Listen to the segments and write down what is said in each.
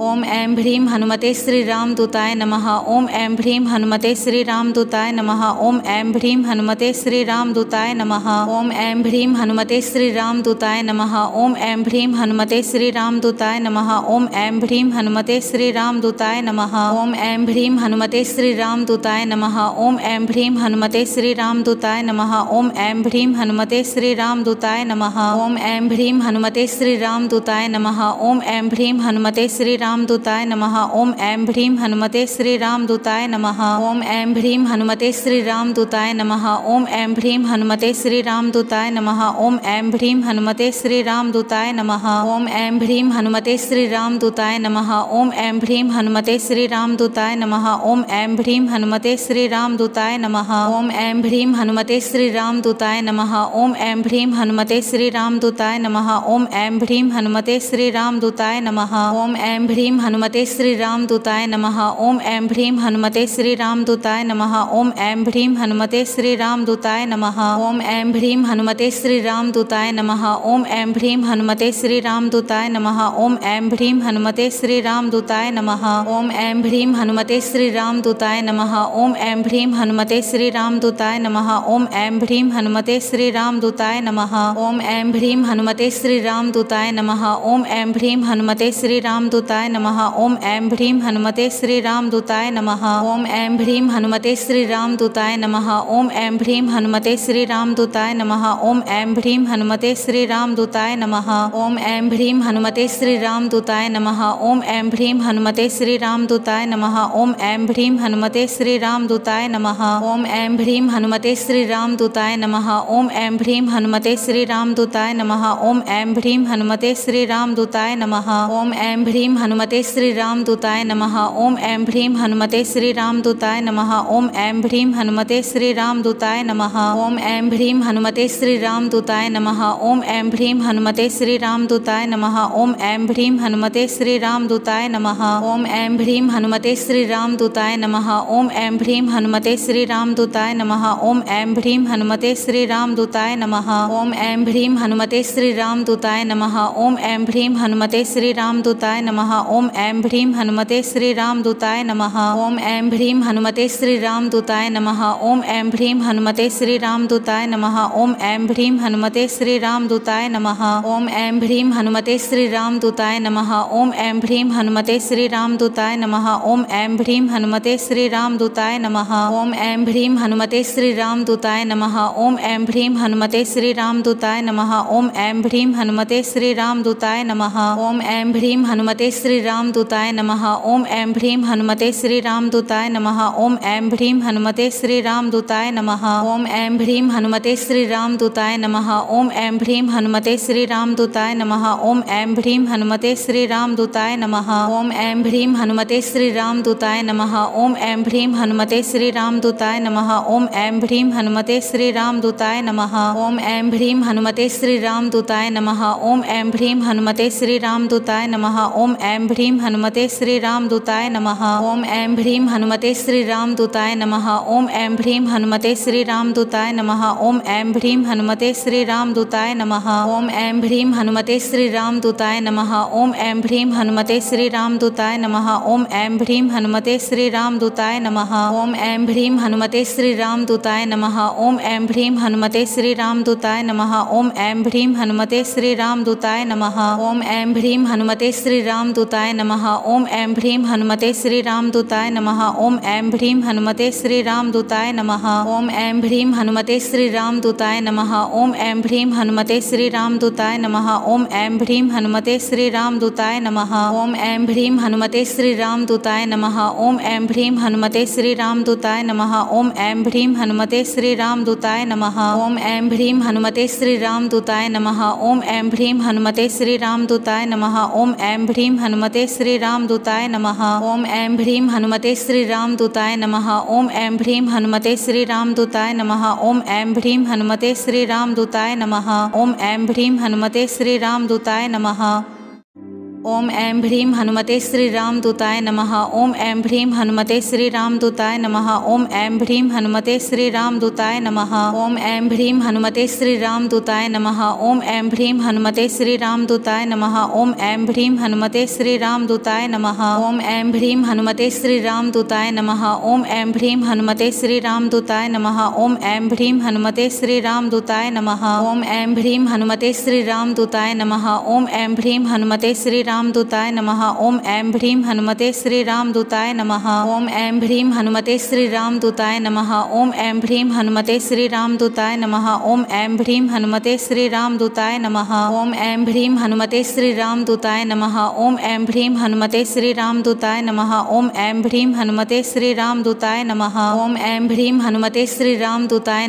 ओम ऐं ह्रीं हनुमते राम दूताय नमः ओम ऐं ह्रीं हनुमते राम दूताय नमः ओम ऐं ह्रीं हनुमते राम दूताय नमः ओम ऐं ह्रीं हनुमते राम दूताय नमः ओम ऐं ह्रीं हनुमते राम दूताय नमः ओम ऐं ह्रीं हनुमते राम दूताय नमः ओम ऐं ह्रीं हनुमते राम दूताय नमः ओम ऐं ह्रीं हनुमते राम दूताय नमः ओम ऐं ह्रीं हनुमते राम दूताय नमः ओम ऐं ह्रीं हनुमते राम दूताय नमः ओम ऐं ह्रीं हनुमते श्री श्रीरामदूताय नमः ओम ऐं भ्रीं हनुमते श्रीरामदूताय नमः ओम ऐं भ्रीं हनुमते श्रीरामदूताय नमः ओम ऐं भ्रीं हनुमते श्रीरामदूताय नमः ओम ऐं भ्रीं हनुमते श्रीरामदूताय नमः ओम ऐं भ्रीं हनुमते श्रीरामदूताय नमः ओम ऐं भ्रीं हनुमते श्रीरामदूताय नमः ओम ऐं भ्रीं हनुमते श्रीरामदूताय नमः ओम ऐं भ्रीं हनुमते श्रीरामदूताय नमः ओम ऐं भ्रीं हनुमते श्रीरामदूताय नमः ओम ऐं भ्रीं हनुमते दूताय नमः ओम ऐं ह्रीं हनुमते श्रीरामदूताय नम ओं ऐं ह्रीं हनुमते श्रीरामदूताय नम ओं ऐं ह्रीं हनुमते श्रीरामदूताय नम ओं ऐं ह्रीं हनुमते श्रीरामदूताय नम ओं ऐं ह्रीं हनुमते श्रीरामदूताय नम ओं ऐं ह्रीं हनुमते श्रीरामदूताय नम ओं ऐं ह्रीं हनुमते श्रीरामदूताय नम ओं ऐं ह्रीं हनुमते श्रीरामदूताय नम ओं ऐं ह्रीं हनुमते श्रीरामदूताय नम ओं ऐं ह्रीं हनुमते श्रीरामदूताय नम ओं ऐं ह्रीं हनुमते श्रीरामदूताय दूताय नमः ओम ऐं भ्रीं हनुमते श्री राम दूताय नमः ओम ऐं भ्रीं हनुमते श्री राम दूताय नमः ओम ऐं भ्रीं हनुमते श्री राम दूताय नमः ओम ऐं भ्रीं हनुमते श्री राम दूताय नमः ओम ऐं भ्रीं हनुमते श्री राम दूताय नमः ओम ऐं भ्रीं हनुमते श्री राम दूताय नमः ओम ऐं भ्रीं हनुमते श्री राम दूताय नमः ओम ऐं भ्रीं हनुमते श्री राम दूताय नमः ओम ऐं भ्रीं हनुमते श्री राम दूताय नमः ओम ऐं भ्रीं हनुमते श्री राम दूताय नमः ओम ऐं भ्रीं हनुमते श्री राम दूताय नमः ओम ऐं भ्रीं हनुमते श्री राम दूताय नमः ओम ऐं भ्रीं हनुमते श्री राम दूताय नमः ओम ऐं भ्रीं हनुमते श्री राम दूताय नमः ओम ऐं भ्रीं हनुमते श्री राम दूताय नमः ओम ऐं भ्रीं हनुमते श्री राम दूताय नमः ओम ऐं भ्रीं हनुमते श्री राम दूताय नमः ओम ऐं भ्रीं हनुमते श्री राम दूताय नमः ओम ऐं भ्रीं हनुमते श्री राम दूताय नमः ओम ऐं भ्रीं हनुमते श्री राम दूताय नमः ओम ऐं भ्रीं हनुमते श्री राम दूताय नमः ओम ऐं भ्रीं हनुमते श्रीरामदूताय नमः ओम ऐं भ्रीं हनुमते श्रीरामदूताय नमः ओम ऐं भ्रीं हनुमते श्रीरामदूताय नमः ओम ऐं भ्रीं हनुमते श्रीरामदूताय नमः ओम ऐं भ्रीं हनुमते श्रीरामदूताय नमः ओम ऐं भ्रीं हनुमते श्रीरामदूताय नमः ओम ऐं भ्रीं हनुमते श्रीरामदूताय नमः ओम ऐं भ्रीं हनुमते श्रीरामदूताय नमः ओम ऐं भ्रीं हनुमते श्रीरामदूताय नमः ओम ऐं भ्रीं हनुमते श्रीरामदूताय नमः ओम ऐं भ्रीं हनुमते श्री श्री दूताय नमः ओम ऐं भ्रीं हनुमते श्री दूताय नमः ओम ऐं भ्रीं हनुमते श्री दूताय नमः ओम ऐं भ्रीं हनुमते श्री दूताय नमः ओम ऐं भ्रीं हनुमते श्री दूताय नमः ओम ऐं भ्रीं हनुमते श्री दूताय नमः ओम ऐं भ्रीं हनुमते श्री दूताय नमः ओम ऐं भ्रीं हनुमते श्री दूताय नमः ओम ऐं भ्रीं हनुमते श्री दूताय नमः ओम ऐं भ्रीं हनुमते श्री दूताय नमः ओम ऐं भ्रीं हनुमते श्री दूताय नमः ओम ऐं ऐं ह्रीं हनुमते श्रीरामदूताय नमः ओं ऐं ह्रीं हनुमते श्रीरामदूताय नमः ओं ऐं ह्रीं हनुमते श्रीरामदूताय नमः ओं ऐं ह्रीं हनुमते श्रीरामदूताय नमः ओं ऐं ह्रीं हनुमते श्रीरामदूताय नमः ओं ऐं ह्रीं हनुमते श्रीरामदूताय नमः ओं ऐं ह्रीं हनुमते श्रीरामदूताय नमः ओं ऐं ह्रीं हनुमते श्रीरामदूताय नमः ओं ऐं ह्रीं हनुमते श्रीरामदूताय नमः ओं ऐं ह्रीं हनुमते श्रीरामदूताय नमः ओं ऐं ह्रीं हनुमते श्रीरामदूताय दूताय नमः ओम ऐं भ्रीं हनुमते श्री राम दूताय नमः ओम ऐं भ्रीं हनुमते श्री राम दूताय नमः ओम ऐं भ्रीं हनुमते श्री राम दूताय नमः ओम ऐं भ्रीं हनुमते श्री राम दूताय नमः ओम ऐं भ्रीं हनुमते श्री राम दूताय नमः ओम ऐं भ्रीं हनुमते श्री राम दूताय नमः ओम ऐं भ्रीं हनुमते श्री राम दूताय नमः ओम ऐं भ्रीं हनुमते श्री राम दूताय नमः ओम ऐं भ्रीं हनुमते श्री राम दूताय नमः ओम ऐं भ्रीं हनुमते श्री राम दूताय नमः ओम ऐं भ्रीं हनुमते श्री राम दूताय नमः ओम ऐं भ्रीम हनुमते श्री राम दूताय नमः ओम ऐं भ्रीम हनुमते श्री राम दूताय नमः ओम ऐं भ्रीम हनुमते श्री राम दूताय नमः ओम ऐं भ्रीम हनुमते श्री राम दूताय नमः ओम ऐं ह्रीं हनुमते श्रीरामदूताय नमः ओम ऐं ह्रीं हनुमते श्रीरामदूताय नमः ओम ऐं ह्रीं हनुमते श्रीरामदूताय नमः ओम ऐं ह्रीं हनुमते श्रीरामदूताय नमः ओम ऐं ह्रीं हनुमते श्रीरामदूताय नमः ओम ऐं ह्रीं हनुमते श्रीरामदूताय नमः ओम ऐं ह्रीं हनुमते श्रीरामदूताय नमः ओम ऐं ह्रीं हनुमते श्रीरामदूताय नमः ओम ऐं ह्रीं हनुमते श्रीरामदूताय नमः ओम ऐं ह्रीं हनुमते श्रीरामदूताय नमः ओम ऐं ह्रीं हनुमते श्रीराम श्रीरामदूताय नमः ओम ऐं भ्रीं हनुमते श्रीरामदूताय नमः ओम ऐं भ्रीं हनुमते श्रीरामदूताय नमः ओम ऐं भ्रीं हनुमते श्रीरामदूताय नमः ओम ऐं भ्रीं हनुमते श्रीरामदूताय नमः ओम ऐं भ्रीं हनुमते श्रीरामदूताय नमः ओम ऐं भ्रीं हनुमते श्रीरामदूताय नमः ओम ऐं भ्रीं हनुमते श्रीरामदूताय नमः ओम ऐं भ्रीं हनुमते श्रीरामदूताय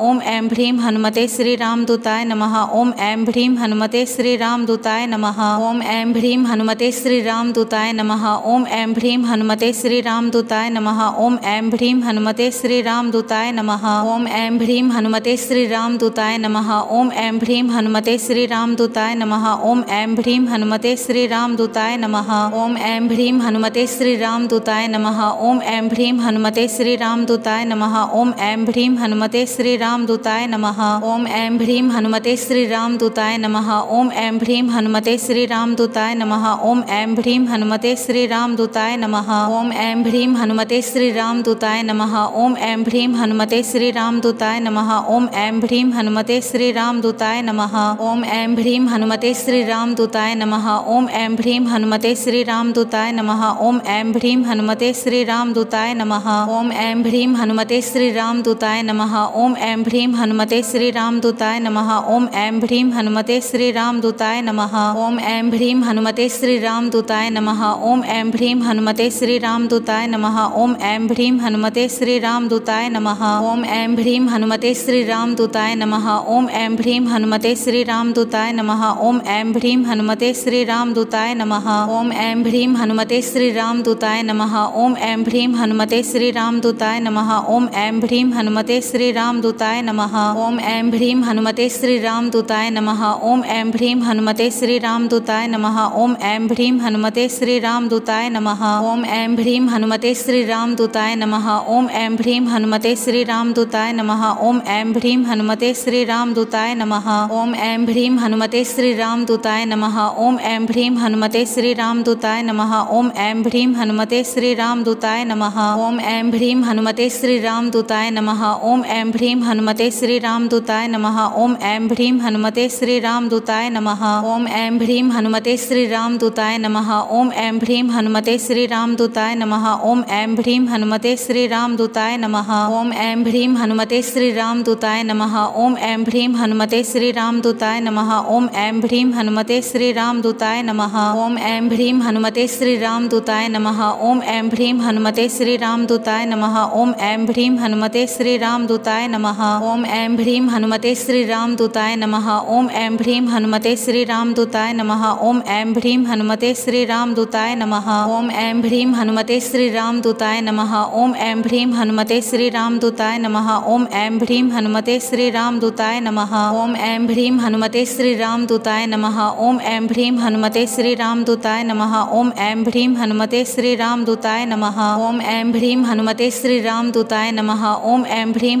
नमः ओम ऐं भ्रीं हनुमते श्रीरामदूताय नमः ओम ऐं भ्रीं हनुमते श्रीरामदूताय नमः ओम ऐं ह्रीं हनुमते श्रीरामदूताय नम ओं ऐं ह्रीं हनुमते श्रीरामदूताय नम ओं ऐं ह्रीं हनुमते श्रीरामदूताय नम ओं ऐं ह्रीं हनुमते श्रीरामदूताय नम ओं ऐं ह्रीं हनुमते श्रीरामदूताय नम ओं ऐं ह्रीं हनुमते श्रीरामदूताय नम ओं ऐं ह्रीं हनुमते श्रीरामदूताय नम ओं ऐं ह्रीं हनुमते श्रीरामदूताय नम ओं ऐं ह्रीं हनुमते श्रीरामदूताय नम ओं ऐं ह्रीं हनुमते श्रीरामदूताय नम ओं ऐं ह्रीं हनुमते श्रीरामदूताय दूताय नमः ओम ऐं भ्रीं हनुमते श्री राम दूताय नमः ओम ऐं भ्रीं हनुमते श्री राम दूताय नमः ओम ऐं भ्रीं हनुमते श्री राम दूताय नमः ओम ऐं भ्रीं हनुमते श्री राम दूताय नमः ओम ऐं भ्रीं हनुमते श्री राम दूताय नमः ओम ऐं भ्रीं हनुमते श्री राम दूताय नमः ओम ऐं भ्रीं हनुमते श्री राम दूताय नमः ओम ऐं भ्रीं हनुमते श्री राम दूताय नमः ओम ऐं भ्रीं हनुमते श्री राम दूताय नमः ओम ऐं भ्रीं हनुमते श्री राम दूताय नमः ओम ऐं भ्रीं हनुमते हनुमते श्री राम दूताय नमः ओम ऐं भ्रीं हनुमते श्री राम दूताय नमः ओम ऐं भ्रीं हनुमते श्री राम दूताय नमः ओम ऐं भ्रीं हनुमते श्री राम दूताय नमः ओम ऐं भ्रीं हनुमते श्री राम दूताय नमः ओम ऐं भ्रीं हनुमते श्री राम दूताय नमः ओम ऐं भ्रीं हनुमते श्री राम दूताय नमः ओम ऐं भ्रीं हनुमते श्री राम दूताय नमः ओम ऐं भ्रीं हनुमते श्री राम दूताय नमः ओम ऐं भ्रीं हनुमते श्री राम दूताय नमः ओम ऐं भ्रीं हनुमते श्री राम दूताय नमः ओम ऐं भ्रीं हनुमते श्रीरामदूताय नम ओं ऐं भ्रीं हनुमते श्रीरामदूताय नम ओं ऐं भ्रीं हनुमते श्रीरामदूताय नम ओं ऐं भ्रीं हनुमते श्रीरामदूताय नम ओं ऐं भ्रीं हनुमते श्रीरामदूताय नम ओं ऐं भ्रीं हनुमते श्रीरामदूताय नम ओं ऐं भ्रीं हनुमते श्रीरामदूताय नम ओं ऐं भ्रीं हनुमते श्रीरामदूताय नम ओं ऐं भ्रीं हनुमते श्रीरामदूताय नम ओं ऐं भ्रीं हनुमते श्रीरामदूताय नम ओं ऐं भ्रीं हनुमते श्री श्री दूताय नमः ओम ऐं भ्रीं हनुमते श्री दूताय नमः ओम ऐं भ्रीं हनुमते श्री दूताय नमः ओम ऐं भ्रीं हनुमते श्री दूताय नमः ओम ऐं भ्रीं हनुमते श्री दूताय नमः ओम ऐं भ्रीं हनुमते श्री दूताय नमः ओम ऐं भ्रीं हनुमते श्री दूताय नमः ओम ऐं भ्रीं हनुमते श्री दूताय नमः ओम ऐं भ्रीं हनुमते श्री दूताय नमः ओम ऐं भ्रीं हनुमते श्री दूताय नमः ओम ऐं भ्रीं हनुमते श्री दूताय नमः ओम ऐं ऐं ह्रीं हनुमते श्रीरामदूताय नमः ओम ऐं ह्रीं हनुमते श्रीरामदूताय नमः ओम ऐं ह्रीं हनुमते श्रीरामदूताय नमः ओम ऐं ह्रीं हनुमते श्रीरामदूताय नमः ओम ऐं ह्रीं हनुमते श्रीरामदूताय नमः ओम ऐं ह्रीं हनुमते श्रीरामदूताय नमः ओम ऐं ह्रीं हनुमते श्रीरामदूताय नमः ओम ऐं ह्रीं हनुमते श्रीरामदूताय नमः ओम ऐं ह्रीं हनुमते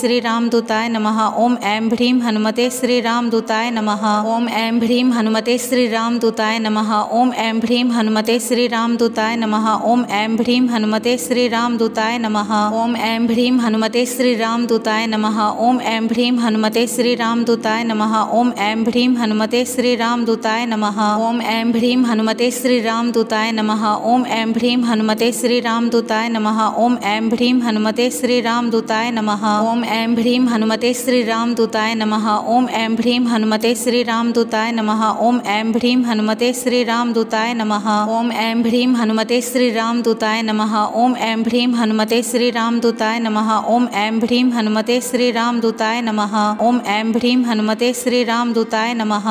श्रीरामदूताय नमः ओम ऐं ह्रीं हनुमते श्रीरामदूताय नमः ओम ऐं ह्रीं हनुमते श्रीरामदूत दूताय नमः ओम ऐं भ्रीं हनुमते श्री राम दूताय नमः ओम ऐं भ्रीं हनुमते श्री राम दूताय नमः ओम ऐं भ्रीं हनुमते श्री राम दूताय नमः ओम ऐं भ्रीं हनुमते श्री राम दूताय नमः ओम ऐं भ्रीं हनुमते श्री राम दूताय नमः ओम ऐं भ्रीं हनुमते श्री राम दूताय नमः ओम ऐं भ्रीं हनुमते श्री राम दूताय नमः ओम ऐं भ्रीं हनुमते श्री राम दूताय नमः ओम ऐं भ्रीं हनुमते श्री राम दूताय नमः ओम ऐं भ्रीं हनुमते श्री राम दूताय नमः ओम ऐं भ्रीं हनुमते हनुमते श्री राम दूताय नमः ओम ऐं भ्रीम हनुमते श्री राम दूताय नमः ओम ऐं भ्रीम हनुमते श्री राम दूताय नमः ओम ऐं भ्रीम हनुमते श्री राम दूताय नमः ओम ऐं भ्रीम हनुमते श्री राम दूताय नमः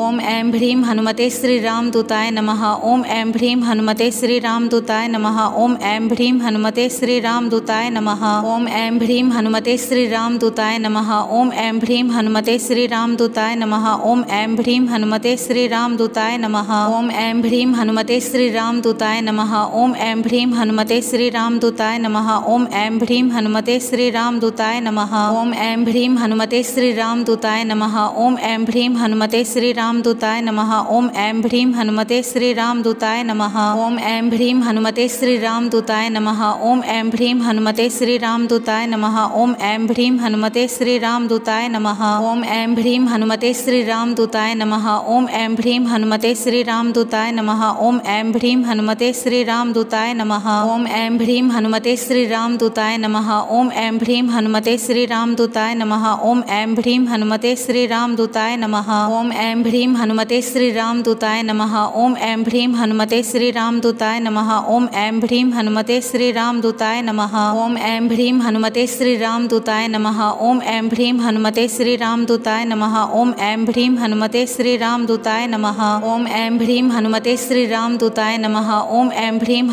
ओम ऐं ह्रीं हनुमते राम दूताय नमः ओम ऐं ह्रीं हनुमते राम दूताय नमः ओम ऐं ह्रीं हनुमते राम दूताय नमः ओम ऐं ह्रीं हनुमते राम दूताय नमः ओम ऐं ह्रीं हनुमते राम दूताय नमः ओम ऐं ह्रीं हनुमते राम दूताय नमः ओम ऐं ह्रीं हनुमते राम दूताय नमः ओम ऐं ह्रीं हनुमते राम दूताय नमः ओम ऐं ह्रीं हनुमते राम दूताय नमः ओम ऐं ह्रीं हनुमते राम दूताय नमः ओम ऐं ह्रीं हनुमते श्रीराम श्रीरामदूताय नमः ओम ऐं भ्रीं हनुमते श्रीरामदूताय नमः ओम ऐं भ्रीं हनुमते श्रीरामदूताय नमः ओम ऐं भ्रीं हनुमते श्रीरामदूताय नमः ओम ऐं भ्रीं हनुमते श्रीरामदूताय नमः ओम ऐं भ्रीं हनुमते श्रीरामदूताय नमः ओम ऐं भ्रीं हनुमते श्रीरामदूताय नमः ओम ऐं भ्रीं हनुमते श्रीरामदूताय नमः ओम ऐं भ्रीं हनुमते श्रीरामदूताय नमः ओम ऐं भ्रीं हनुमते श्रीरामदूताय नमः ओम ऐं भ्रीं हनुमते श्रीरामदूताय नमः ओम ऐं ह्रीं हनुमते श्रीरामदूताय नम ओं ऐं ह्रीं हनुमते श्रीरामदूताय नम ओं ऐं ह्रीं हनुमते श्रीरामदूताय नम ओं ऐं ह्रीं हनुमते श्रीरामदूताय नम ओं ऐं ह्रीं हनुमते श्रीरामदूताय नम ओं ऐं ह्रीं हनुमते श्रीरामदूताय नम ओं ऐं ह्रीं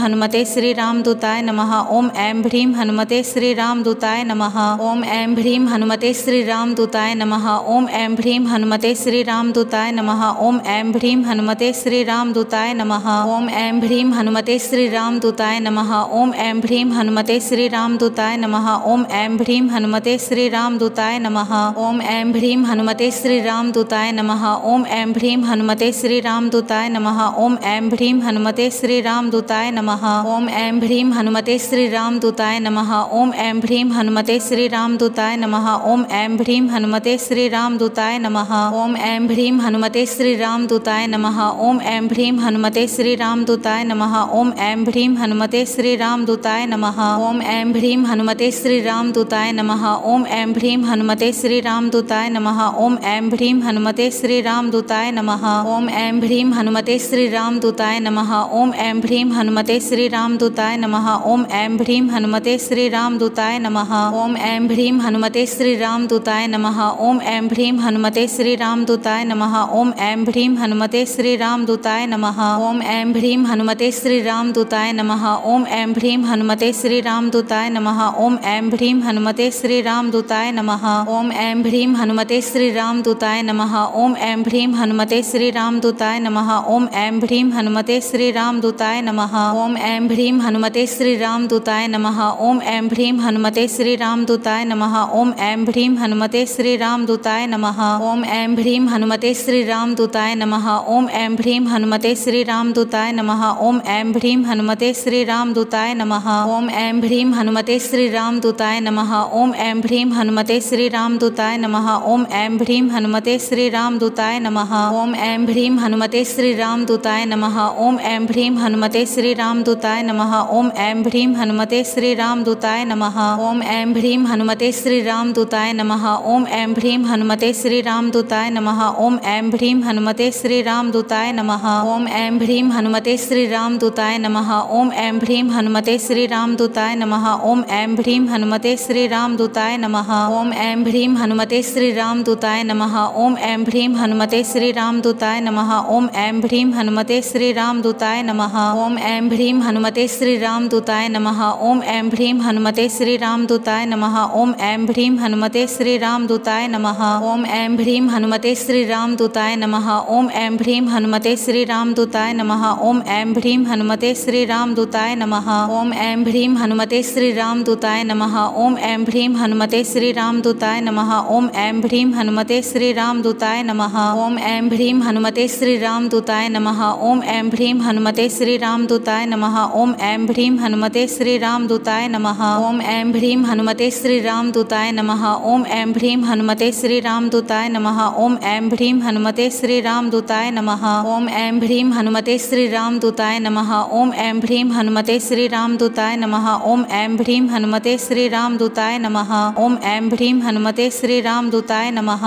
हनुमते श्रीरामदूताय नम ओं ऐं ह्रीं हनुमते श्रीरामदूताय नम ओं ऐं ह्रीं हनुमते श्रीरामदूताय नम ओं ऐं ह्रीं हनुमते श्रीरामदूताय नम ओं ऐं ह्रीं हनुमते श्रीरामदूताय दूताय नमः ओम ऐं भ्रीं हनुमते श्री दूताय नमः ओम ऐं भ्रीं हनुमते श्री दूताय नमः ओम ऐं भ्रीं हनुमते श्री दूताय नमः ओम ऐं भ्रीं हनुमते श्री दूताय नमः ओम ऐं भ्रीं हनुमते श्री दूताय नमः ओम ऐं भ्रीं हनुमते श्री दूताय नमः ओम ऐं भ्रीं हनुमते श्री दूताय नमः ओम ऐं भ्रीं हनुमते श्री दूताय नमः ओम ऐं भ्रीं हनुमते श्री दूताय नमः ओम ऐं भ्रीं हनुमते श्री दूताय नमः ओम ऐं भ्रीं हनुमते श्री राम दूताय नमः ओम ऐं भ्रीम हनुमते श्री राम दूताय नमः ओम ऐं भ्रीम हनुमते श्री राम दूताय नमः ओम ऐं भ्रीम हनुमते श्री राम दूताय नमः ओम ऐं भ्रीम हनुमते श्री राम दूताय नमः ओम ऐं भ्रीम हनुमते श्री राम दूताय नमः ओम ऐं भ्रीम हनुमते श्री राम दूताय नमः ओम ऐं भ्रीम हनुमते श्री राम दूताय नमः ओम ऐं भ्रीम हनुमते श्री राम दूताय नमः ओम ऐं भ्रीम हनुमते श्री राम दूताय नमः ओम ऐं भ्रीम हनुमते श्री राम दूताय नमः ओम ऐं ह्रीं हनुमते श्रीरामदूताय नम ओम ऐं ह्रीं हनुमते श्रीरामदूताय नम ओम ऐं ह्रीं हनुमते श्रीरामदूताय नम ओम ऐं ह्रीं हनुमते श्रीरामदूताय नम ओम ऐं ह्रीं हनुमते श्रीरामदूताय नम ओम ऐं ह्रीं हनुमते श्रीरामदूताय नम ओम ऐं ह्रीं हनुमते श्रीरामदूताय नम ओम ऐं ह्रीं हनुमते श्रीरामदूताय नम ओम ऐं ह्रीं हनुमते श्रीरामदूताय नम ओम ऐं ह्रीं हनुमते श्रीरामदूताय नम ओम ऐं ह्रीं हनुमते श्री श्रीरामदूताय नमः ओम ऐं ह्रीं हनुमते श्रीरामदूताय नमः ओम ऐं ह्रीं हनुमते श्रीरामदूताय नमः ओम ऐं ह्रीं हनुमते श्रीरामदूताय नमः ओम ऐं ह्रीं हनुमते श्रीरामदूताय नमः ओम ऐं ह्रीं हनुमते श्रीरामदूताय नमः ओम ऐं ह्रीं हनुमते श्रीरामदूताय नमः ओम ऐं ह्रीं हनुमते श्रीरामदूताय नमः ओम ऐं ह्रीं हनुमते श्रीरामदूताय नमः ओम ऐं ह्रीं हनुमते श्रीरामदूताय नमः ओम ऐं ह्रीं हनुमते श्रीरामदूताय नमः ओम ऐं ऐं ह्रीं हनुमते श्रीरामदूताय नमः ओं ऐं ह्रीं हनुमते श्रीरामदूताय नमः ओं ऐं ह्रीं हनुमते श्रीरामदूताय नमः ओं ऐं ह्रीं हनुमते श्रीरामदूताय नमः ओं ऐं ह्रीं हनुमते श्रीरामदूताय नमः ओं ऐं ह्रीं हनुमते श्रीरामदूताय नमः ओं ऐं ह्रीं हनुमते श्रीरामदूताय नमः ओं ऐं ह्रीं हनुमते श्रीरामदूताय नमः ओं ऐं ह्रीं हनुमते श्रीरामदूताय नमः ओं ऐं ह्रीं हनुमते श्रीरामदूताय नमः ओं ऐं ह्रीं हनुमते श्रीरामदूताय दूताय नमः ओम ऐं भ्रीं हनुमते श्री राम दूताय नमः ओम ऐं भ्रीं हनुमते श्री राम दूताय नमः ओम ऐं भ्रीं हनुमते श्री राम दूताय नमः ओम ऐं भ्रीं हनुमते श्री राम दूताय नमः ओम ऐं भ्रीम हनुमते श्री राम दूताय नमः ओम ऐं भ्रीं हनुमते श्री राम दूताय नमः ओम ऐं भ्रीं हनुमते श्री राम दूताय नमः ओम ऐं भ्रीं हनुमते श्री राम दूताय नमः ओम ऐं भ्रीं हनुमते श्री राम दूताय नमः ओम ऐं भ्रीं हनुमते श्री राम दूताय नमः ओम ऐं भ्रीं हनुमते हनुमते श्री राम दूताय नमः ओम ऐं भ्रीम हनुमते श्री राम दूताय नमः ओम ऐं भ्रीम हनुमते श्री राम दूताय नमः ओम ऐं भ्रीम हनुमते श्री राम दूताय नमः ओम ऐं भ्रीम हनुमते श्री राम दूताय नमः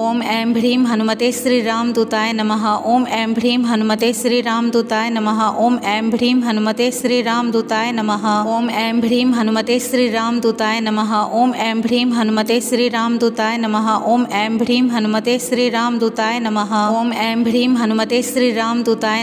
ओम ऐं ह्रीं हनुमते श्रीरामदूताय दूताय नमः ओम ऐं ह्रीं हनुमते श्रीरामदूताय दूताय नमः ओम ऐं ह्रीं हनुमते श्रीरामदूताय दूताय नमः ओम ऐं ह्रीं हनुमते श्रीरामदूताय दूताय नमः ओम ऐं ह्रीं हनुमते श्रीरामदूताय दूताय नमः ओम ऐं ह्रीं हनुमते श्रीरामदूताय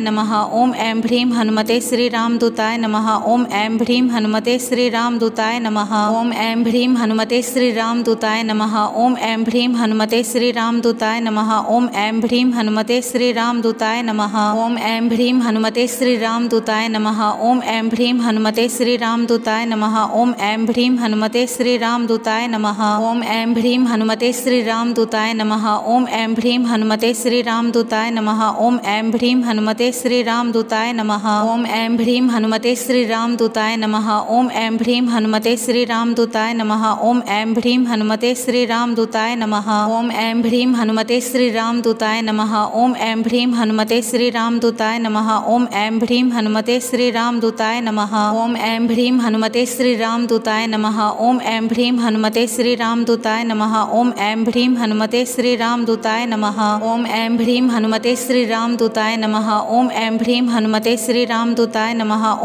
दूताय नमः ओम ऐं ह्रीं हनुमते श्रीरामदूताय दूताय नमः ओम ऐं ह्रीं हनुमते श्रीरामदूताय दूताय नमः ओम ऐं ह्रीं हनुमते श्रीरामदूताय दूताय नमः ओम ऐं ह्रीं हनुमते श्रीरामदूताय दूताय नमः ओम ऐं ह्रीं हनुमते श्री रामदूताय नमः ओम ऐं भ्रीं हनुमते श्रीरामदूताय नमः ओम ऐं भ्रीं हनुमते श्रीरामदूताय नमः ओम ऐं भ्रीं हनुमते श्रीरामदूताय नमः ओम ऐं भ्रीं हनुमते श्रीरामदूताय नमः ओम ऐं भ्रीं हनुमते श्रीरामदूताय नमः ओम ऐं भ्रीं हनुमते श्रीरामदूताय नमः ओम ऐं भ्रीं हनुमते श्रीरामदूताय नमः ओम ऐं भ्रीं हनुमते श्रीरामदूताय नमः ओम ऐं भ्रीं हनुमते श्रीरामदूताय नमः ओम ऐं भ्रीं हनुमते श्रीरामदूताय नमः ओम ऐं ह्रीं हनुमते श्रीरामदूताय नमः ओम ऐं ह्रीं हनुमते श्रीरामदूताय नमः ओम ऐं ह्रीं हनुमते श्रीरामदूताय नमः ओम ऐं ह्रीं हनुमते श्रीरामदूताय नमः ओम ऐं ह्रीं हनुमते श्रीरामदूताय नमः ओम ऐं ह्रीं हनुमते श्रीरामदूताय नमः ओम ऐं ह्रीं हनुमते श्रीरामदूताय नमः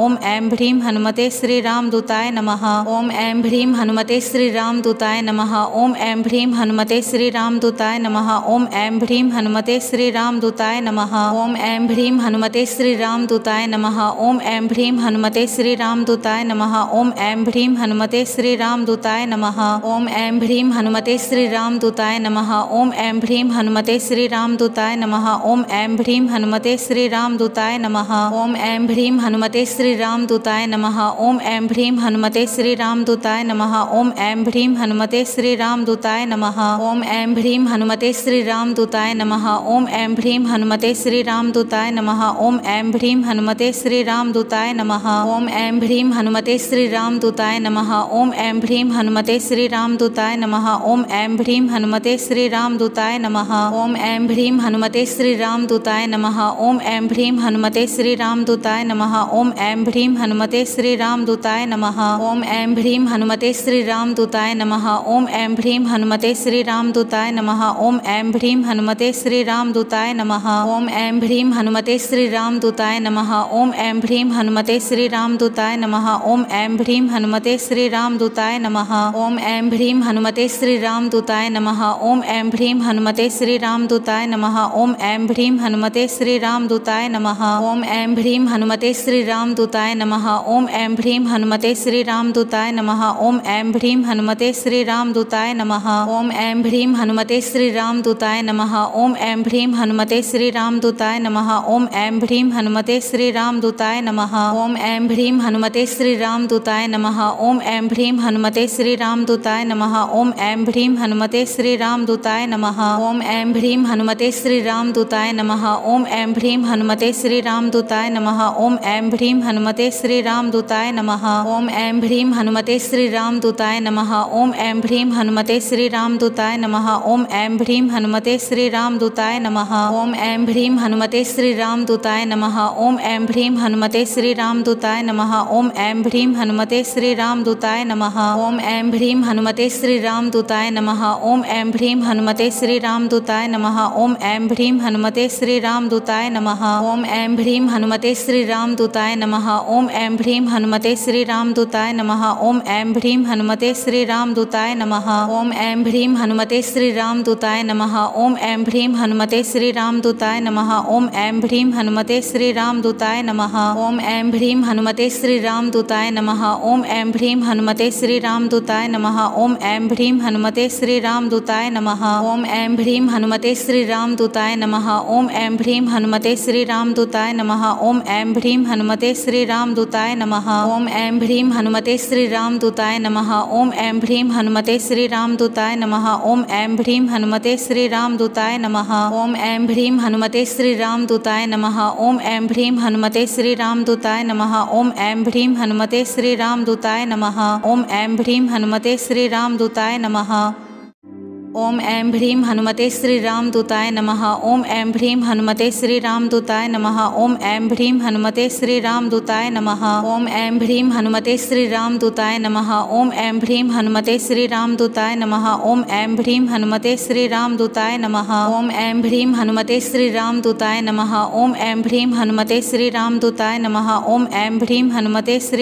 ओम ऐं ह्रीं हनुमते श्रीरामदूताय नमः ओम ऐं ह्रीं हनुमते श्रीरामदूताय नमः ओम ऐं ह्रीं हनुमते श्रीरामदूताय नमः ओम ऐं ह्रीं हनुमते श्रीरामदूताय दूताय नमः ओम ऐं भ्रीं हनुमते श्री राम दूताय नमः ओम ऐं भ्रीं हनुमते श्री राम दूताय नमः ओम ऐं भ्रीं हनुमते श्री राम दूताय नमः ओम ऐं भ्रीं हनुमते श्री राम दूताय नमः ओम ऐं भ्रीं हनुमते श्री राम दूताय नमः ओम ऐं भ्रीं हनुमते श्री राम दूताय नमः ओम ऐं भ्रीं हनुमते श्री राम दूताय नमः ओम ऐं भ्रीं हनुमते श्री राम दूताय नमः ओम ऐं भ्रीं हनुमते श्री राम दूताय नमः ओम ऐं भ्रीं हनुमते श्री राम दूताय नमः ओम ऐं भ्रीं हनुमते हनुमते श्री राम दूताय नमः ओम ऐं भ्रीं हनुमते श्री राम दूताय नमः ओम ऐं भ्रीं हनुमते श्री राम दूताय नमः ओम ऐं भ्रीं हनुमते श्री राम दूताय नमः ओम ऐं भ्रीं हनुमते श्री राम दूताय नमः ओम ऐं भ्रीं हनुमते श्री राम दूताय नमः ओम ऐं भ्रीं हनुमते श्री राम दूताय नमः ओम ऐं भ्रीं हनुमते श्री राम दूताय नमः ओम ऐं भ्रीं हनुमते श्री राम दूताय नमः ओम ऐं भ्रीं हनुमते श्री राम दूताय नमः ओम ऐं भ्रीं हनुमते श्री राम दूताय नमः ओम ऐं भ्रीं हनुमते श्रीरामदूताय नमः ओम ऐं भ्रीं हनुमते श्रीरामदूताय नमः ओम ऐं भ्रीं हनुमते श्रीरामदूताय नमः ओम ऐं भ्रीं हनुमते श्रीरामदूताय नमः ओम ऐं भ्रीं हनुमते श्रीरामदूताय नमः ओम ऐं भ्रीं हनुमते श्रीरामदूताय नमः ओम ऐं भ्रीं हनुमते श्रीरामदूताय नमः ओम ऐं भ्रीं हनुमते श्रीरामदूताय नमः ओम ऐं भ्रीं हनुमते श्रीरामदूताय नमः ओम ऐं भ्रीं हनुमते श्रीरामदूताय नमः ओम ऐं भ्रीं हनुमते श्री श्री दूताय नमः ओम ऐं भ्रीं हनुमते श्री दूताय नमः ओम ऐं भ्रीं हनुमते श्री दूताय नमः ओम ऐं भ्रीं हनुमते श्री दूताय नमः ओम ऐं भ्रीं हनुमते श्री दूताय नमः ओम ऐं भ्रीं हनुमते श्री दूताय नमः ओम ऐं भ्रीं हनुमते श्री दूताय नमः ओम ऐं भ्रीं हनुमते श्री दूताय नमः ओम ऐं भ्रीं हनुमते श्री दूताय नमः ओम ऐं भ्रीं हनुमते श्री दूताय नमः ओम ऐं भ्रीं हनुमते श्री दूताय नमः ओम ऐं ऐं ह्रीं हनुमते श्रीरामदूताय नम ओं ऐं ह्रीं हनुमते श्रीरामदूताय नम ओं ऐं ह्रीं हनुमते श्रीरामदूताय नम ओं ऐं ह्रीं हनुमते श्रीरामदूताय नम ओं ऐं ह्रीं हनुमते श्रीरामदूताय नम ओं ऐं ह्रीं हनुमते श्रीरामदूताय नम ओं ऐं ह्रीं हनुमते श्रीरामदूताय नम ओं ऐं ह्रीं हनुमते श्रीरामदूताय नम ओं ऐं ह्रीं हनुमते श्रीरामदूताय नम ओं ऐं ह्रीं हनुमते श्रीरामदूताय नम ओं ऐं ह्रीं हनुमते श्रीरामदूताय दूताय नमः ओम ऐं भ्रीं हनुमते श्री दूताय नमः ओम ऐं भ्रीं हनुमते श्री दूताय नमः ओम ऐं भ्रीं हनुमते श्री दूताय नमः ओम ऐं भ्रीं हनुमते श्री दूताय नमः ओम ऐं भ्रीं हनुमते श्री दूताय नमः ओम ऐं भ्रीं हनुमते श्री दूताय नमः ओम ऐं भ्रीं हनुमते श्री दूताय नमः ओम ऐं भ्रीम हनुमते श्री दूताय नमः ओम ऐं भ्रीं हनुमते श्री दूताय नमः ओम ऐं भ्रीं हनुमते श्री दूताय नमः ओम ऐं भ्रीं हनुमते श्री राम दूताय नमः ओम ऐं भ्रीम हनुमते श्री राम दूताय नमः ओम ऐं भ्रीम हनुमते श्री राम दूताय नमः ओम ऐं भ्रीम हनुमते श्री राम दूताय नमः ओम ऐं भ्रीम हनुमते श्री राम दूताय नमः ओम ऐं ह्रीं हनुमते श्रीरामदूताय नमः ओम ऐं ह्रीं हनुमते श्रीरामदूताय नमः ओम ऐं ह्रीं हनुमते श्रीरामदूताय नमः ओम ऐं ह्रीं हनुमते श्रीरामदूताय नमः ओम ऐं ह्रीं हनुमते श्रीरामदूताय नमः ओम ऐं ह्रीं हनुमते श्रीरामदूताय नमः ओम ऐं ह्रीं हनुमते श्रीरामदूताय नमः ओम ऐं ह्रीं हनुमते श्रीरामदूताय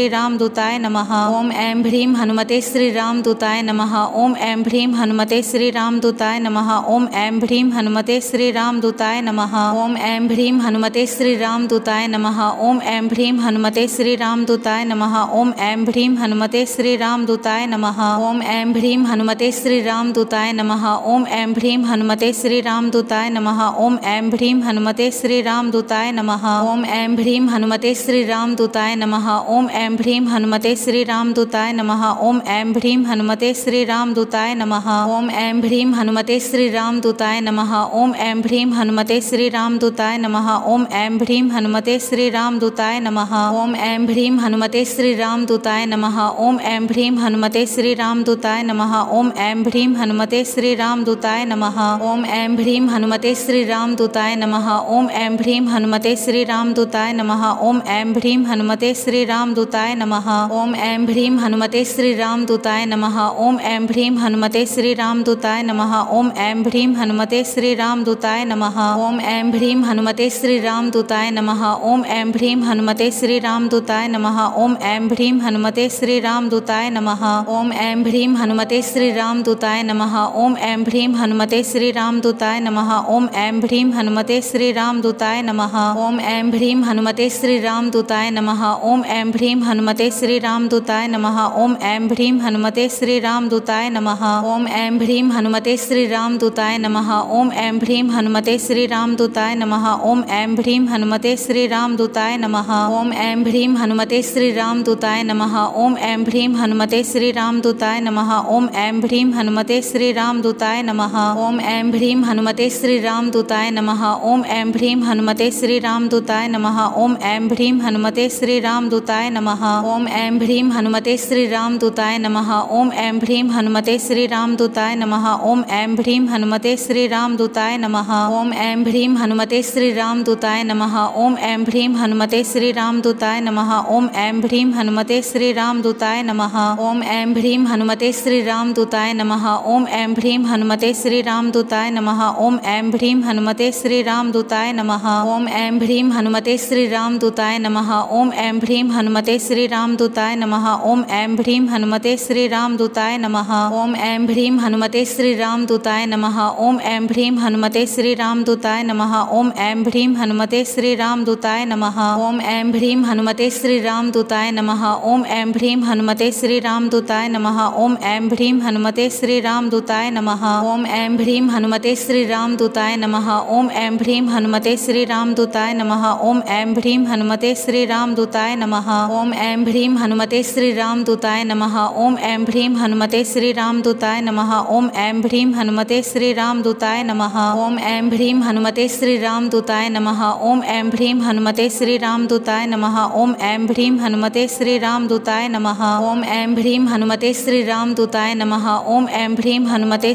नमः ओम ऐं ह्रीं हनुमते श्रीरामदूताय नमः ओम ऐं ह्रीं हनुमते श्रीरामदूताय नमः ओम ऐं ह्रीं हनुमते श्रीराम श्रीरामदूताय नमः ओम ऐं भ्रीं हनुमते श्रीरामदूताय नमः ओम ऐं भ्रीं हनुमते श्रीरामदूताय नमः ओम ऐं भ्रीं हनुमते श्रीरामदूताय नमः ओम ऐं भ्रीं हनुमते श्रीरामदूताय नमः ओम ऐं भ्रीं हनुमते श्रीरामदूताय नमः ओम ऐं भ्रीं हनुमते श्रीरामदूताय नमः ओम ऐं भ्रीं हनुमते श्रीरामदूताय नमः ओम ऐं भ्रीं हनुमते श्रीरामदूताय नमः ओम ऐं भ्रीं हनुमते श्रीरामदूताय नमः ओम ऐं भ्रीं हनुमते श्रीरामदूताय नमः ओम ऐं ह्रीं हनुमते श्रीरामदूताय नमः ओम ऐं ह्रीं हनुमते श्रीरामदूताय नमः ओम ऐं ह्रीं हनुमते श्रीरामदूताय नमः ओम ऐं ह्रीं हनुमते श्रीरामदूताय नमः ओम ऐं ह्रीं हनुमते श्रीरामदूताय नमः ओम ऐं ह्रीं हनुमते श्रीरामदूताय नमः ओम ऐं ह्रीं हनुमते श्रीरामदूताय नमः ओम ऐं ह्रीं हनुमते श्रीरामदूताय नमः ओम ऐं ह्रीं हनुमते श्रीरामदूताय नमः ओम ऐं ह्रीं हनुमते श्रीरामदूताय नमः ओम ऐं ह्रीं हनुमते श्रीरामदूताय दूताय नमः ओम ऐं भ्रीं हनुमते श्री राम दूताय नमः ओम ऐं भ्रीं हनुमते श्री राम दूताय नमः ओम ऐं भ्रीं हनुमते श्री राम दूताय नमः ओम ऐं भ्रीं हनुमते श्री राम दूताय नमः ओम ऐं भ्रीं हनुमते श्री राम दूताय नमः ओम ऐं भ्रीं हनुमते श्री राम दूताय नमः ओम ऐं भ्रीं हनुमते श्री राम दूताय नमः ओम ऐं भ्रीं हनुमते श्री राम दूताय नमः ओम ऐं भ्रीं हनुमते श्री राम दूताय नमः ओम ऐं भ्रीं हनुमते श्री राम दूताय नमः ओम ऐं भ्रीं हनुमते हनुमते श्री राम दूताय नमः ओम ऐं भ्रीं हनुमते श्री राम दूताय नमः ओम ऐं भ्रीं हनुमते श्री राम दूताय नमः ओम ऐं भ्रीं हनुमते श्री राम दूताय नमः ओम ऐं भ्रीं हनुमते श्री राम दूताय नमः ओम ऐं भ्रीं हनुमते श्री राम दूताय नमः ओम ऐं भ्रीं हनुमते श्री राम दूताय नमः ओम ऐं भ्रीं हनुमते श्री राम दूताय नमः ओम ऐं भ्रीं हनुमते श्री राम दूताय नमः ओम ऐं भ्रीं हनुमते श्री राम दूताय नमः ओम ऐं भ्रीं हनुमते श्री राम दूताय नमः ओम ऐं ह्रीं हनुमते श्रीरामदूताय नमः ओम ऐं ह्रीं हनुमते श्रीरामदूताय नमः ओम ऐं ह्रीं हनुमते श्रीरामदूताय नमः ओम ऐं ह्रीं हनुमते श्रीरामदूताय नमः ओम ऐं ह्रीं हनुमते श्रीरामदूताय नमः ओम ऐं ह्रीं हनुमते श्रीरामदूताय नमः ओम ऐं ह्रीं हनुमते श्रीरामदूताय नमः ओम ऐं ह्रीं हनुमते श्रीरामदूताय नमः ओम ऐं ह्रीं हनुमते श्रीरामदूताय नमः ओम ऐं ह्रीं हनुमते श्रीरामदूताय नमः ओम ऐं ह्रीं हनुमते श्री श्रीरामदूताय नमः ओम ऐं ह्रीं हनुमते श्रीरामदूताय नमः ओम ऐं ह्रीं हनुमते श्रीरामदूताय नमः ओम ऐं ह्रीं हनुमते श्रीरामदूताय नमः ओम ऐं ह्रीं हनुमते श्रीरामदूताय नमः ओम ऐं ह्रीं हनुमते श्रीरामदूताय नमः ओम ऐं ह्रीं हनुमते श्रीरामदूताय नमः ओम ऐं ह्रीं हनुमते श्रीरामदूताय नमः ओम ऐं ह्रीं हनुमते श्रीरामदूताय नमः ओम ऐं ह्रीं हनुमते श्रीरामदूताय नमः ओम ऐं ह्रीं हनुमते श्रीरामदूताय नमः ओम ऐं ऐं ह्रीं हनुमते श्रीरामदूताय नमः ओम ऐं ह्रीं हनुमते श्रीरामदूताय नमः ओम ऐं ह्रीं हनुमते श्रीरामदूताय नमः ओम ऐं ह्रीं हनुमते श्रीरामदूताय नमः ओम ऐं ह्रीं हनुमते श्रीरामदूताय नमः ओम ऐं ह्रीं हनुमते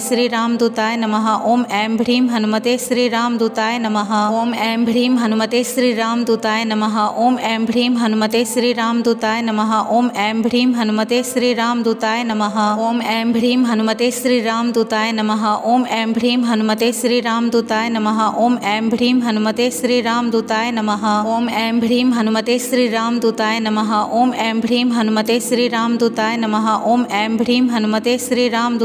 श्रीरामदूताय नमः ओम ऐं ह्रीं हनुमते श्रीरामदूताय नमः ओम ऐं ह्रीं हनुमते श्रीरामदूताय नमः ओम ऐं ह्रीं हनुमते श्रीरामदूताय नमः ओम ऐं ह्रीं हनुमते श्रीरामदूताय नमः ओम ऐं ह्रीं हनुमते श्रीरामदूत दूताय नमः ओम ऐं ह्रीं हनुमते श्री राम दूताय नमः ओम ऐं ह्रीं हनुमते श्री राम दूताय नमः ओम ऐं ह्रीं हनुमते श्री राम दूताय नमः ओम ऐं ह्रीं हनुमते श्री राम दूताय नमः ओम ऐं ह्रीं हनुमते श्री राम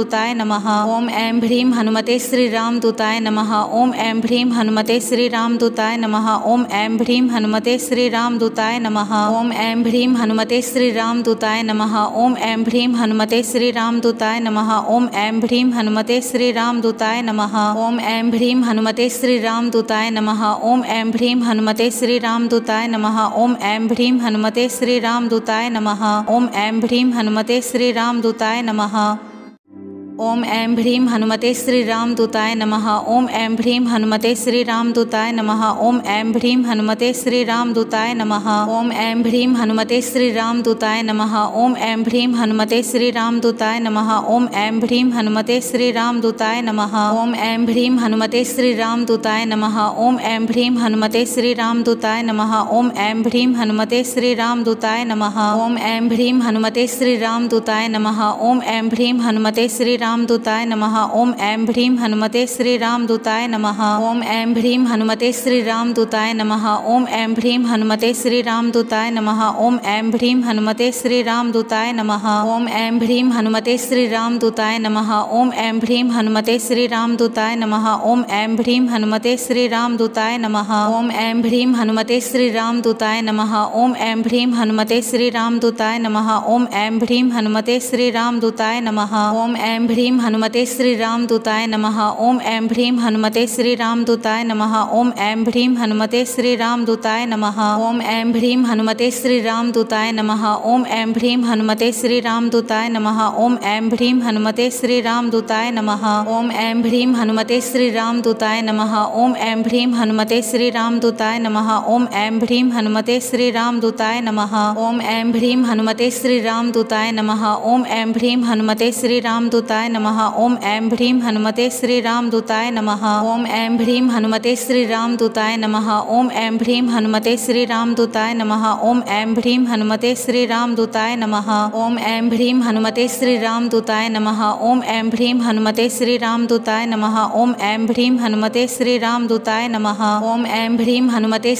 दूताय नमः ओम ऐं ह्रीं हनुमते श्री राम दूताय नमः ओम ऐं ह्रीं हनुमते श्री राम दूताय नमः ओम ऐं ह्रीं हनुमते श्री राम दूताय नमः ओम ऐं ह्रीं हनुमते श्री राम दूताय नमः ओम ऐं ह्रीं हनुमते श्री राम दूताय नमः ओम ऐं ह्रीं हनुमते हनुमते श्री राम दूताय नमः ओम ऐं भ्रीम हनुमते श्री राम दूताय नमः ओम ऐं भ्रीम हनुमते श्री राम दूताय नमः ओम ऐं भ्रीम हनुमते श्री राम दूताय नमः ओम ऐं भ्रीम हनुमते श्री राम दूताय नमः ओम ऐं ह्रीं हनुमते राम दूताय नमः ओम ऐं ह्रीं हनुमते राम दूताय नमः ओम ऐं ह्रीं हनुमते राम दूताय नमः ओम ऐं ह्रीं हनुमते राम दूताय नमः ओम ऐं ह्रीं हनुमते राम दूताय नमः ओम ऐं ह्रीं हनुमते राम दूताय नमः ओम ऐं ह्रीं हनुमते राम दूताय नमः ओम ऐं ह्रीं हनुमते राम दूताय नमः ओम ऐं ह्रीं हनुमते राम दूताय नमः ओम ऐं ह्रीं हनुमते राम दूताय नमः ओम ऐं ह्रीं हनुमते श्रीराम श्रीरामदूताय नमः ओम ऐं भ्रीं हनुमते श्रीरामदूताय नमः ओम ऐं भ्रीं हनुमते श्रीरामदूताय नमः ओम ऐं भ्रीं हनुमते श्रीरामदूताय नमः ओम ऐं भ्रीं हनुमते श्रीरामदूताय नमः ओम ऐं भ्रीं हनुमते श्रीरामदूताय नमः ओम ऐं भ्रीं हनुमते श्रीरामदूताय नमः ओम ऐं भ्रीं हनुमते श्रीरामदूताय नमः ओम ऐं भ्रीं हनुमते श्रीरामदूताय नमः ओम ऐं भ्रीं हनुमते श्रीरामदूताय नमः ओम ऐं भ्रीं हनुमते श्रीरामदूताय नमः ओम ऐं ह्रीं हनुमते श्रीरामदूताय नमः ओम ऐं ह्रीं हनुमते श्रीरामदूताय नमः ओम ऐं ह्रीं हनुमते श्रीरामदूताय नमः ओम ऐं ह्रीं हनुमते श्रीरामदूताय नमः ओम ऐं ह्रीं हनुमते श्रीरामदूताय नमः ओम ऐं ह्रीं हनुमते श्रीरामदूताय नमः ओम ऐं ह्रीं हनुमते श्रीरामदूताय नमः ओम ऐं ह्रीं हनुमते श्रीरामदूताय नमः ओम ऐं ह्रीं हनुमते श्रीरामदूताय नमः ओम ऐं ह्रीं हनुमते श्रीरामदूताय नमः ओम ऐं ह्रीं हनुमते श्रीरामदूताय दूताय नमः ओम ऐं भ्रीं हनुमते श्री राम दूताय नमः ओम ऐं भ्रीं हनुमते श्री राम दूताय नमः ओम ऐं भ्रीं हनुमते श्री राम दूताय नमः ओम ऐं भ्रीं हनुमते श्री राम दूताय नमः ओम ऐं भ्रीं हनुमते श्री राम दूताय नमः ओम ऐं भ्रीं हनुमते श्री राम दूताय नमः ओम ऐं भ्रीं हनुमते श्री राम दूताय नमः ओम ऐं भ्रीं हनुमते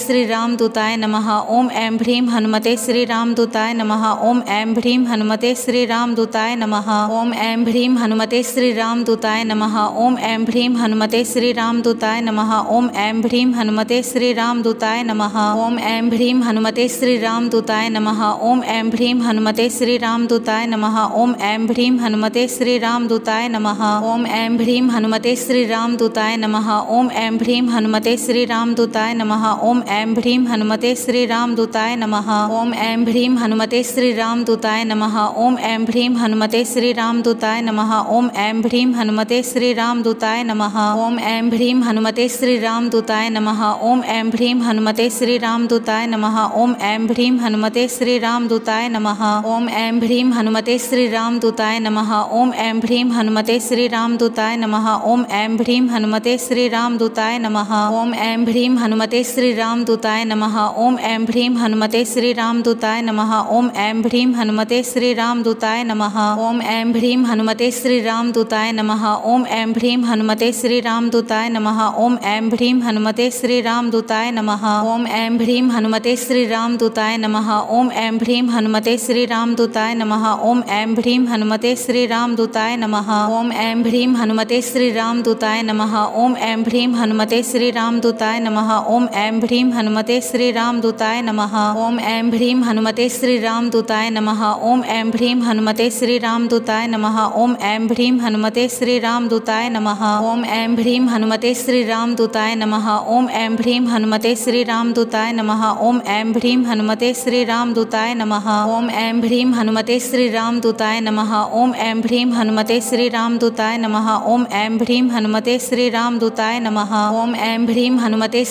श्री राम दूताय नमः ओम ऐं भ्रीं हनुमते श्री राम दूताय नमः ओम ऐं भ्रीं हनुमते श्री राम दूताय नमः ओम ऐं भ्रीं हनुमते श्री राम दूताय नमः ओम ऐं भ्रीं हनुमते श्री राम दूताय नमः ओम ऐं भ्रीं हनुमते श्री राम दूताय नमः ओम ऐं भ्रीं हनुमते श्री राम दूताय नमः ओम ऐं भ्रीं हनुमते श्री राम दूताय नमः ओम ऐं भ्रीं हनुमते श्री राम दूताय नमः ओम ऐं भ्रीं हनुमते श्री राम दूताय नमः ओम ऐं भ्रीं हनुमते श्री राम दूताय नमः ओम ऐं भ्रीं हनुमते श्री राम दूताय नमः ओम ऐं भ्रीं हनुमते श्री राम दूताय नमः ओम ऐं भ्रीं हनुमते श्री राम दूताय नमः ओम ऐं भ्रीं हनुमते श्रीरामदूताय नमः ओम ऐं भ्रीं हनुमते श्रीरामदूताय नमः ओम ऐं भ्रीं हनुमते श्रीरामदूताय नमः ओम ऐं भ्रीं हनुमते श्रीरामदूताय नमः ओम ऐं भ्रीं हनुमते श्रीरामदूताय नमः ओम ऐं भ्रीं हनुमते श्रीरामदूताय नमः ओम ऐं भ्रीं हनुमते श्रीरामदूताय नमः ओम ऐं भ्रीं हनुमते श्रीरामदूताय नमः ओम ऐं भ्रीं हनुमते श्रीरामदूताय नमः ओम ऐं भ्रीं हनुमते श्रीरामदूताय नमः ओम ऐं भ्रीं हनुमते श्री श्री दूताय नमः ओम ऐं भ्रीं हनुमते श्री दूताय नमः ओम ऐं भ्रीं हनुमते श्री दूताय नमः ओम ऐं भ्रीं हनुमते श्री दूताय नमः ओम ऐं भ्रीं हनुमते श्री दूताय नमः ओम ऐं भ्रीं हनुमते श्री दूताय नमः ओम ऐं भ्रीं हनुमते श्री दूताय नमः ओम ऐं भ्रीं हनुमते श्री दूताय नमः ओम ऐं भ्रीं हनुमते श्री दूताय नमः ओम ऐं भ्रीं हनुमते श्री दूताय नमः ओम ऐं भ्रीं हनुमते श्री दूताय नमः ओम ऐं ऐं ह्रीं हनुमते श्रीरामदूताय नमः ओं ऐं ह्रीं हनुमते श्रीरामदूताय नमः ओं ऐं ह्रीं हनुमते श्रीरामदूताय नमः ओं ऐं ह्रीं हनुमते श्रीरामदूताय नमः ओं ऐं ह्रीं हनुमते श्रीरामदूताय नमः ओं ऐं ह्रीं हनुमते श्रीरामदूताय नमः ओं ऐं ह्रीं हनुमते श्रीरामदूताय नमः ओं ऐं ह्रीं हनुमते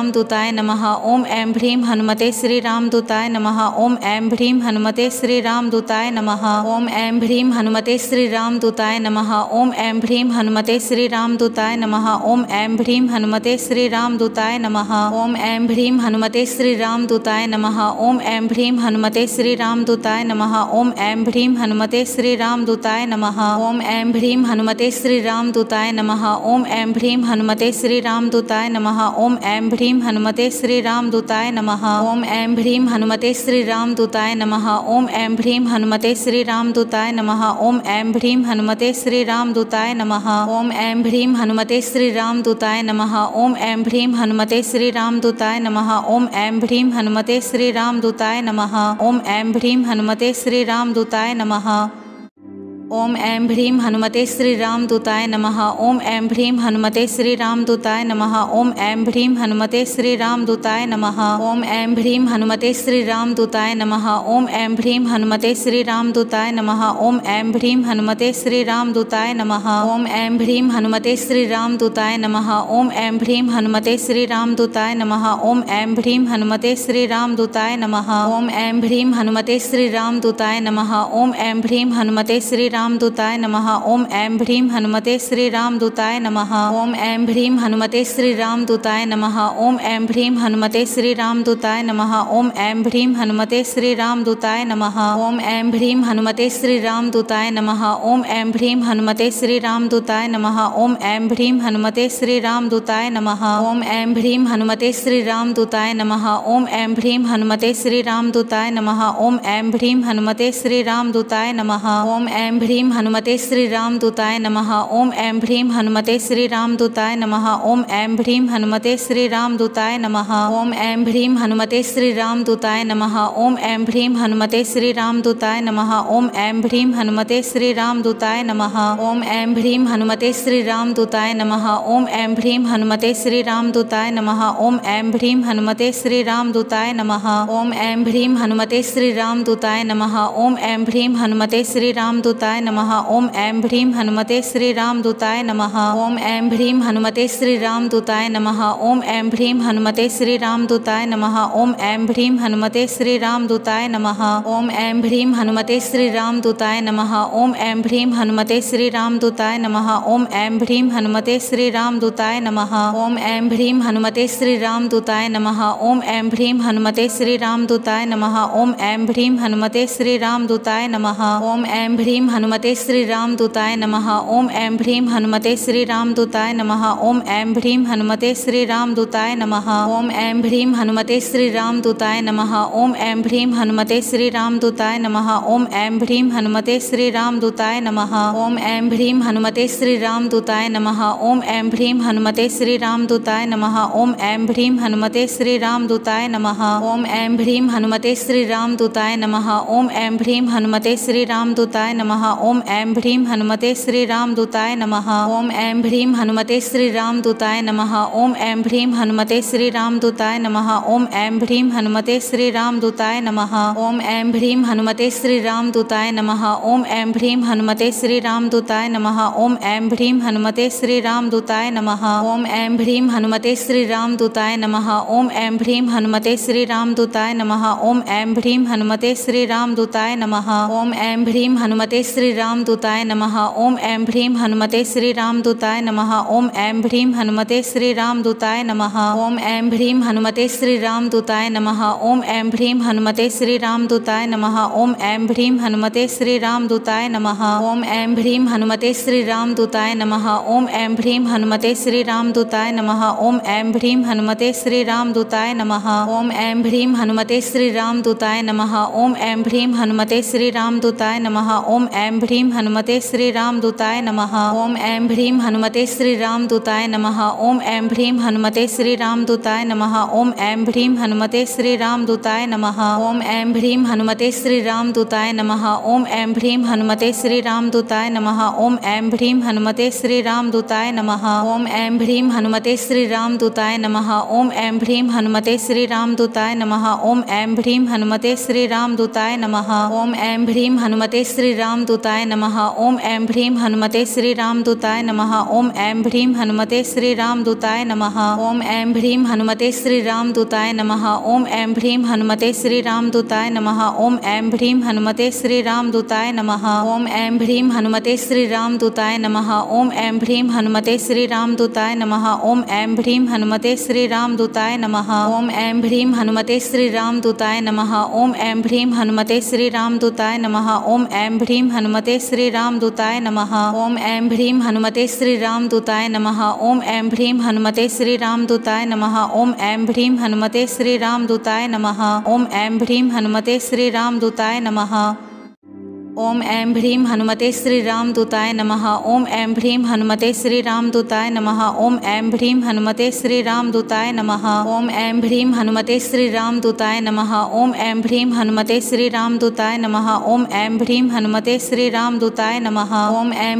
श्रीरामदूताय नमः ओं ऐं ह्रीं हनुमते श्रीरामदूताय नमः ओं ऐं ह्रीं हनुमते श्रीरामदूताय नमः ओं ऐं ह्रीं हनुमते श्रीरामदूताय दूताय नमः ओम ऐं भ्रीं हनुमते श्री राम दूताय नमः ओम ऐं भ्रीं हनुमते श्री राम दूताय नमः ओम ऐं भ्रीं हनुमते श्री राम दूताय नमः ओम ऐं भ्रीं हनुमते श्री राम दूताय नमः ओम ऐं भ्रीं हनुमते श्री राम दूताय नमः ओम ऐं भ्रीं हनुमते श्री राम दूताय नमः ओम ऐं भ्रीं हनुमते श्री राम दूताय नमः ओम ऐं भ्रीं हनुमते श्री राम दूताय नमः ओम ऐं भ्रीं हनुमते श्री राम दूताय नमः ओम ऐं भ्रीं हनुमते श्री राम दूताय नमः ओम ऐं भ्रीं हनुमते हनुमते श्री राम दूताय नमः ओम ऐं भ्रीम हनुमते श्री राम दूताय नमः ओम ऐं भ्रीम हनुमते श्री राम दूताय नमः ओम ऐं भ्रीम हनुमते श्री राम दूताय नमः ओम ऐं भ्रीम हनुमते श्री राम दूताय नमः ओम ऐं ह्रीं हनुमते श्रीरामदूताय नमः ओम ऐं ह्रीं हनुमते श्रीरामदूताय नमः ओम ऐं ह्रीं हनुमते श्रीरामदूताय नमः ओम ऐं ह्रीं हनुमते श्रीरामदूताय नमः ओम ऐं ह्रीं हनुमते श्रीरामदूताय नमः ओम ऐं ह्रीं हनुमते श्रीरामदूताय नमः ओम ऐं ह्रीं हनुमते श्रीरामदूताय नमः ओम ऐं ह्रीं हनुमते श्रीरामदूताय नमः ओम ऐं ह्रीं हनुमते श्रीरामदूताय नमः ओम ऐं ह्रीं हनुमते श्रीरामदूताय नमः ओम ऐं ह्रीं हनुमते श्रीराम श्रीरामदूताय नमः ओम ऐं भ्रीं हनुमते श्रीरामदूताय नमः ओम ऐं भ्रीं हनुमते श्रीरामदूताय नमः ओम ऐं भ्रीं हनुमते श्रीरामदूताय नमः ओम ऐं भ्रीं हनुमते श्रीरामदूताय नमः ओम ऐं भ्रीं हनुमते श्रीरामदूताय नमः ओम ऐं भ्रीं हनुमते श्रीरामदूताय नमः ओम ऐं भ्रीं हनुमते श्रीरामदूताय नमः ओम ऐं भ्रीं हनुमते श्रीरामदूताय नमः ओम ऐं भ्रीं हनुमते श्रीरामदूताय नमः ओम ऐं भ्रीं हनुमते श्रीरामदूताय नमः ओम ऐं ह्रीं हनुमते श्रीरामदूताय नम ओं ऐं ह्रीं हनुमते श्रीरामदूताय नम ओं ऐं ह्रीं हनुमते श्रीरामदूताय नम ओं ऐं ह्रीं हनुमते श्रीरामदूताय नम ओं ऐं ह्रीं हनुमते श्रीरामदूताय नम ओं ऐं ह्रीं हनुमते श्रीरामदूताय नम ओं ऐं ह्रीं हनुमते श्रीरामदूताय नम ओं ऐं ह्रीं हनुमते श्रीरामदूताय नम ओं ऐं ह्रीं हनुमते श्रीरामदूताय नम ओं ऐं ह्रीं हनुमते श्रीरामदूताय नम ओं ऐं ह्रीं हनुमते श्रीरामदूताय दूताय नमः ओम ऐं भ्रीं हनुमते श्री राम दूताय नमः ओम ऐं भ्रीं हनुमते श्री राम दूताय नमः ओम ऐं भ्रीं हनुमते श्री राम दूताय नमः ओम ऐं भ्रीं हनुमते श्री राम दूताय नमः ओम ऐं भ्रीं हनुमते श्री राम दूताय नमः ओम ऐं भ्रीं हनुमते श्री राम दूताय नमः ओम ऐं भ्रीं हनुमते श्री राम दूताय नमः ओम ऐं भ्रीं हनुमते श्री राम दूताय नमः ओम ऐं भ्रीं हनुमते श्री राम दूताय नमः ओम ऐं भ्रीं हनुमते श्री राम दूताय नमः ओम ऐं भ्रीं हनुमते हनुमते श्री राम दूताय नमः ओम ऐं भ्रीं हनुमते श्री राम दूताय नमः ओम ऐं भ्रीं हनुमते श्री राम दूताय नमः ओम ऐं भ्रीं हनुमते श्री राम दूताय नमः ओम ऐं भ्रीं हनुमते श्री राम दूताय नमः ओम ऐं भ्रीं हनुमते श्री राम दूताय नमः ओम ऐं भ्रीं हनुमते श्री राम दूताय नमः ओम ऐं भ्रीं हनुमते श्री राम दूताय नमः ओम ऐं भ्रीं हनुमते श्री राम दूताय नमः ओम ऐं भ्रीं हनुमते श्री राम दूताय नमः ओम ऐं भ्रीं हनुमते श्री राम दूताय नमः ओम ऐं भ्रीं हनुमते श्रीरामदूताय नमः ओम ऐं भ्रीं हनुमते श्रीरामदूताय नमः ओम ऐं भ्रीं हनुमते श्रीरामदूताय नमः ओम ऐं भ्रीं हनुमते श्रीरामदूताय नमः ओम ऐं भ्रीं हनुमते श्रीरामदूताय नमः ओम ऐं भ्रीं हनुमते श्रीरामदूताय नमः ओम ऐं भ्रीं हनुमते श्रीरामदूताय नमः ओम ऐं भ्रीं हनुमते श्रीरामदूताय नमः ओम ऐं भ्रीं हनुमते श्रीरामदूताय नमः ओम ऐं भ्रीं हनुमते श्रीरामदूताय नमः ओम ऐं भ्रीं हनुमते श्री दूताय नमः ओम ऐं भ्रीं हनुमते श्री दूताय नमः ओम ऐं भ्रीं हनुमते श्री दूताय नमः ओम ऐं भ्रीं हनुमते श्री दूताय नमः ओम ऐं भ्रीं हनुमते श्री दूताय नमः ओम ऐं भ्रीं हनुमते श्री दूताय नमः ओम ऐं भ्रीं हनुमते श्री दूताय नमः ओम ऐं भ्रीं हनुमते श्री दूताय नमः ओम ऐं भ्रीं हनुमते श्री दूताय नमः ओम ऐं भ्रीं हनुमते श्री दूताय नमः ओम ऐं भ्रीं हनुमते श्री दूताय नमः ओम ऐं ऐं ह्रीं हनुमते श्रीरामदूताय नमः ओम ऐं ह्रीं हनुमते श्रीरामदूताय नमः ओम ऐं ह्रीं हनुमते श्रीरामदूताय नमः ओम ऐं ह्रीं हनुमते श्रीरामदूताय नमः ओम ऐं ह्रीं हनुमते श्रीरामदूताय नमः ओम ऐं ह्रीं हनुमते श्रीरामदूताय नमः ओम ऐं ह्रीं हनुमते श्रीरामदूताय नमः ओम ऐं ह्रीं हनुमते श्रीरामदूताय नमः ओम ऐं ह्रीं हनुमते श्रीरामदूताय नमः ओम ऐं ह्रीं हनुमते श्रीरामदूताय नमः ओम ऐं ह्रीं हनुमते श्रीरामदूत दूताय नमः ओम ऐं भ्रीं हनुमते श्री राम दूताय नमः ओम ऐं भ्रीं हनुमते श्री राम दूताय नमः ओम ऐं भ्रीं हनुमते श्री राम दूताय नमः ओम ऐं भ्रीं हनुमते श्री राम दूताय नमः ओम ऐं भ्रीं हनुमते श्री राम दूताय नमः ओम ऐं भ्रीं हनुमते श्री राम दूताय नमः ओम ऐं भ्रीं हनुमते श्री राम दूताय नमः ओम ऐं भ्रीं हनुमते श्री राम दूताय नमः ओम ऐं भ्रीं हनुमते श्री राम दूताय नमः ओम ऐं भ्रीं हनुमते श्री राम दूताय नमः ओम ऐं भ्रीं हनुमते हनुमते श्री राम दूताय नमः ओम ऐं भ्रीम हनुमते श्री राम दूताय नमः ओम ऐं भ्रीम हनुमते श्री राम दूताय नमः ओम ऐं भ्रीम हनुमते श्री राम दूताय नमः ओम ऐं भ्रीम हनुमते श्री राम दूताय नमः ओम ऐं ह्रीं हनुमते राम दूताय नमः ओम ऐं ह्रीं हनुमते राम दूताय नमः ओम ऐं ह्रीं हनुमते राम दूताय नमः ओम ऐं ह्रीं हनुमते राम दूताय नमः ओम ऐं ह्रीं हनुमते राम दूताय नमः ओम ऐं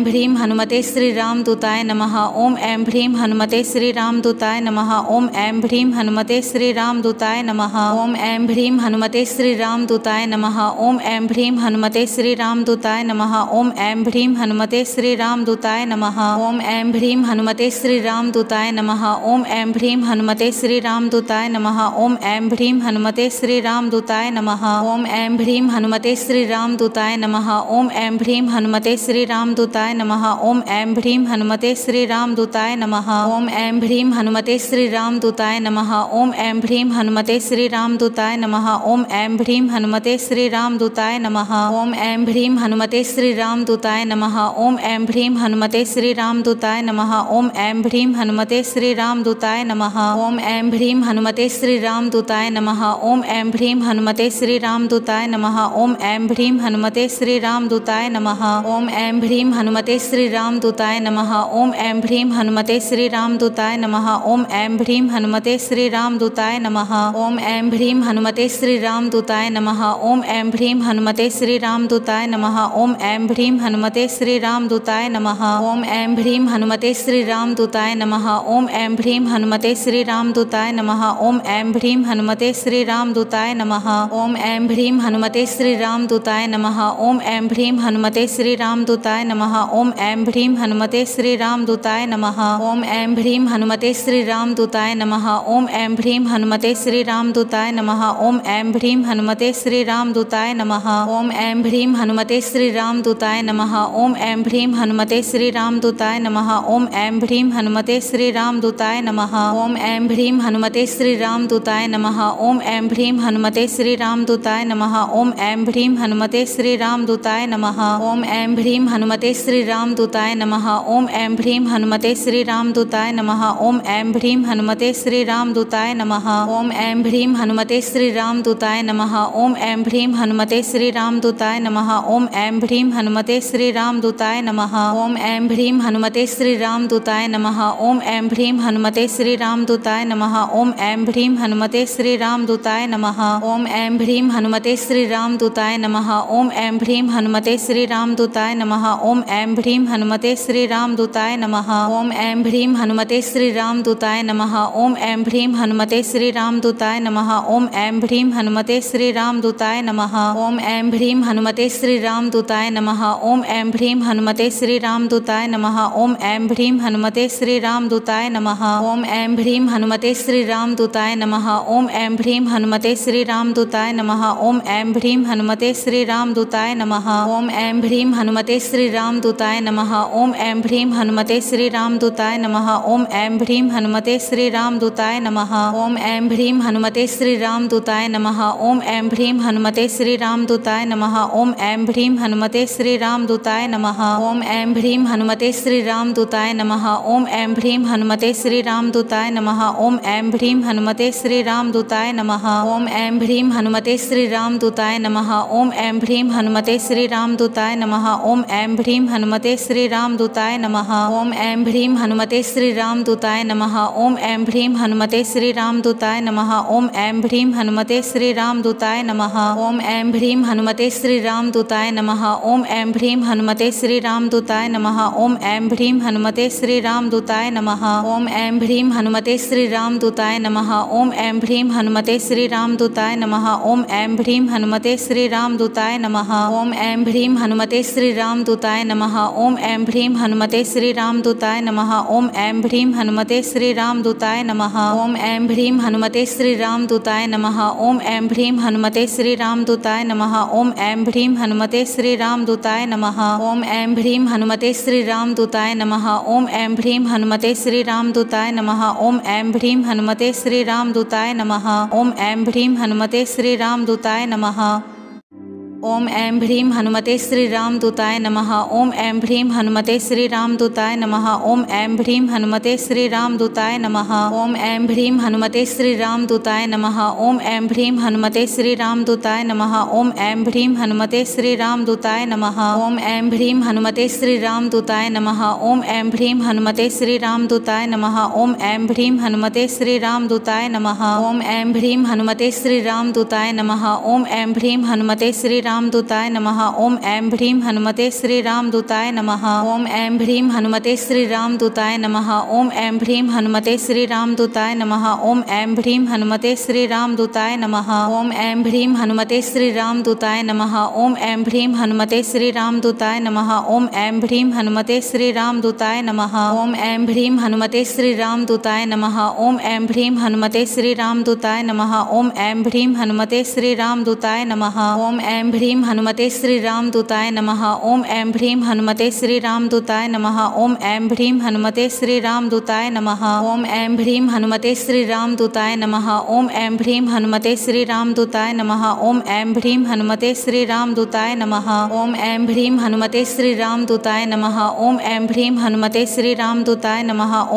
ह्रीं हनुमते राम दूताय नमः ओम ऐं ह्रीं हनुमते राम दूताय नमः ओम ऐं ह्रीं हनुमते राम दूताय नमः ओम ऐं ह्रीं हनुमते राम दूताय नमः ओम ऐं ह्रीं हनुमते राम दूताय नमः ओम ऐं ह्रीं हनुमते श्रीराम श्रीरामदूताय नमः ओम ऐं भ्रीं हनुमते श्रीरामदूताय नमः ओम ऐं भ्रीं हनुमते श्रीरामदूताय नमः ओम ऐं भ्रीं हनुमते श्रीरामदूताय नमः ओम ऐं भ्रीं हनुमते श्रीरामदूताय नमः ओम ऐं भ्रीं हनुमते श्रीरामदूताय नमः ओम ऐं भ्रीं हनुमते श्रीरामदूताय नमः ओम ऐं भ्रीं हनुमते श्रीरामदूताय नमः ओम ऐं भ्रीं हनुमते श्रीरामदूताय नमः ओम ऐं भ्रीं हनुमते श्रीरामदूताय नमः ओम ऐं भ्रीं हनुमते श्रीरामदूताय नमः ओम ऐं ह्रीं हनुमते श्रीरामदूताय नमः ओं ऐं ह्रीं हनुमते श्रीरामदूताय नमः ओं ऐं ह्रीं हनुमते श्रीरामदूताय नमः ओं ऐं ह्रीं हनुमते श्रीरामदूताय नमः ओं ऐं ह्रीं हनुमते श्रीरामदूताय नमः ओं ऐं ह्रीं हनुमते श्रीरामदूताय नमः ओं ऐं ह्रीं हनुमते श्रीरामदूताय नमः ओं ऐं ह्रीं हनुमते श्रीरामदूताय नमः ओं ऐं ह्रीं हनुमते श्रीरामदूताय नमः ओं ऐं ह्रीं हनुमते श्रीरामदूताय नमः ओं ऐं ह्रीं हनुमते श्रीरामदूताय दूताय नमः ओम ऐं भ्रीं हनुमते श्री दूताय नमः ओम ऐं भ्रीं हनुमते श्री दूताय नमः ओम ऐं भ्रीं हनुमते श्री दूताय नमः ओम ऐं भ्रीं हनुमते श्री दूताय नमः ओम ऐं भ्रीं हनुमते श्री दूताय नमः ओम ऐं भ्रीं हनुमते श्री दूताय नमः ओम ऐं भ्रीं हनुमते श्री दूताय नमः ओम ऐं भ्रीं हनुमते श्री दूताय नमः ओम ऐं भ्रीं हनुमते श्री दूताय नमः ओम ऐं भ्रीं हनुमते श्री दूताय नमः ओम ऐं भ्रीं हनुमते श्री राम दूताय नमः ओम ऐं भ्रीं हनुमते श्री राम दूताय नमः ओम ऐं भ्रीं हनुमते श्री राम दूताय नमः ओम ऐं भ्रीं हनुमते श्री राम दूताय नमः ओम ऐं भ्रीं हनुमते श्री राम दूताय नमः ओम ऐं भ्रीं हनुमते श्री राम दूताय नमः ओम ऐं भ्रीं हनुमते श्री राम दूताय नमः ओम ऐं भ्रीं हनुमते श्री राम दूताय नमः ओम ऐं भ्रीं हनुमते श्री राम दूताय नमः ओम ऐं भ्रीं हनुमते श्री राम दूताय नमः ओम ऐं भ्रीं हनुमते श्री राम दूताय नमः ओम ऐं ह्रीं हनुमते श्रीरामदूताय नम ओम ऐं ह्रीं हनुमते श्रीरामदूताय नम ओम ऐं ह्रीं हनुमते श्रीरामदूताय नम ओम ऐं ह्रीं हनुमते श्रीरामदूताय नम ओम ऐं ह्रीं हनुमते श्रीरामदूताय नम ओम ऐं ह्रीं हनुमते श्रीरामदूताय नम ओम ऐं ह्रीं हनुमते श्रीरामदूताय नम ओम ऐं ह्रीं हनुमते श्रीरामदूताय नम ओम ऐं ह्रीं हनुमते श्रीरामदूताय नम ओम ऐं ह्रीं हनुमते श्रीरामदूताय नम ओम ऐं ह्रीं हनुमते श्री श्रीरामदूताय नमः ओम ऐं ह्रीं हनुमते श्रीरामदूताय नमः ओम ऐं ह्रीं हनुमते श्रीरामदूताय नमः ओम ऐं ह्रीं हनुमते श्रीरामदूताय नमः ओम ऐं ह्रीं हनुमते श्रीरामदूताय नमः ओम ऐं ह्रीं हनुमते श्रीरामदूताय नमः ओम ऐं ह्रीं हनुमते श्रीरामदूताय नमः ओम ऐं ह्रीं हनुमते श्रीरामदूताय नमः ओम ऐं ह्रीं हनुमते श्रीरामदूताय नमः ओम ऐं ह्रीं हनुमते श्रीरामदूताय नमः ओम ऐं ह्रीं हनुमते श्रीरामदूताय नमः ओम ऐं ऐं ह्रीं हनुमते श्रीरामदूताय नमः ओं ऐं ह्रीं हनुमते श्रीरामदूताय नमः ओं ऐं ह्रीं हनुमते श्रीरामदूताय नमः ओं ऐं ह्रीं हनुमते श्रीरामदूताय नमः ओं ऐं ह्रीं हनुमते श्रीरामदूताय नमः ओं ऐं ह्रीं हनुमते श्रीरामदूताय नमः ओं ऐं ह्रीं हनुमते श्रीरामदूताय नमः ओं ऐं ह्रीं हनुमते श्रीरामदूताय नमः ओं ऐं ह्रीं हनुमते श्रीरामदूताय नमः ओं ऐं ह्रीं हनुमते श्रीरामदूताय नमः ओं ऐं ह्रीं हनुमते श्रीरामदूताय दूताय नमः ओम ऐं ह्रीं हनुमते श्री राम दूताय नमः ओम ऐं ह्रीं हनुमते श्री राम दूताय नमः ओम ऐं ह्रीं हनुमते श्री राम दूताय नमः ओम ऐं ह्रीं हनुमते श्री राम दूताय नमः ओम ऐं ह्रीं हनुमते श्री राम दूताय नमः ओम ऐं ह्रीं हनुमते श्री राम दूताय नमः ओम ऐं ह्रीं हनुमते श्री राम दूताय नमः ओम ऐं ह्रीं हनुमते श्री राम दूताय नमः ओम ऐं ह्रीं हनुमते श्री राम दूताय नमः ओम ऐं ह्रीं हनुमते श्री राम दूताय नमः ओम ऐं ह्रीं हनुमते हनुमते श्री राम दूताय नमः ओम ऐं भ्रीम हनुमते श्री राम दूताय नमः ओम ऐं भ्रीम हनुमते श्री राम दूताय नमः ओम ऐं भ्रीम हनुमते श्री राम दूताय नमः ओम ऐं भ्रीम हनुमते श्री राम दूताय नमः ओम ऐं ह्रीं हनुमते श्रीरामदूताय नमः ओम ऐं ह्रीं हनुमते श्रीरामदूताय नमः ओम ऐं ह्रीं हनुमते श्रीरामदूताय नमः ओम ऐं ह्रीं हनुमते श्रीरामदूताय नमः ओम ऐं ह्रीं हनुमते श्रीरामदूताय नमः ओम ऐं ह्रीं हनुमते श्रीरामदूताय नमः ओम ऐं ह्रीं हनुमते श्रीरामदूताय नमः ओम ऐं ह्रीं हनुमते श्रीरामदूताय नमः ओम ऐं ह्रीं हनुमते श्रीरामदूताय नमः ओम ऐं ह्रीं हनुमते श्रीरामदूताय नमः ओम ऐं ह्रीं हनुमते श्री रामदूताय नमः ओम ऐं भ्रीं हनुमते श्रीरामदूताय नमः ओम ऐं भ्रीं हनुमते श्रीरामदूताय नमः ओम ऐं भ्रीं हनुमते श्रीरामदूताय नमः ओम ऐं भ्रीं हनुमते श्रीरामदूताय नमः ओम ऐं भ्रीं हनुमते श्रीरामदूताय नमः ओम ऐं भ्रीं हनुमते श्रीरामदूताय नमः ओम ऐं भ्रीं हनुमते श्रीरामदूताय नमः ओम ऐं भ्रीं हनुमते श्रीरामदूताय नमः ओम ऐं भ्रीं हनुमते श्रीरामदूताय नमः ओम ऐं भ्रीं हनुमते श्रीरामदूताय नमः ओम ऐं ह्रीं हनुमते श्रीरामदूताय नमः ओम ऐं ह्रीं हनुमते श्रीरामदूताय नमः ओम ऐं ह्रीं हनुमते श्रीरामदूताय नमः ओम ऐं ह्रीं हनुमते श्रीरामदूताय नमः ओम ऐं ह्रीं हनुमते श्रीरामदूताय नमः ओम ऐं ह्रीं हनुमते श्रीरामदूताय नमः ओम ऐं ह्रीं हनुमते श्रीरामदूताय नमः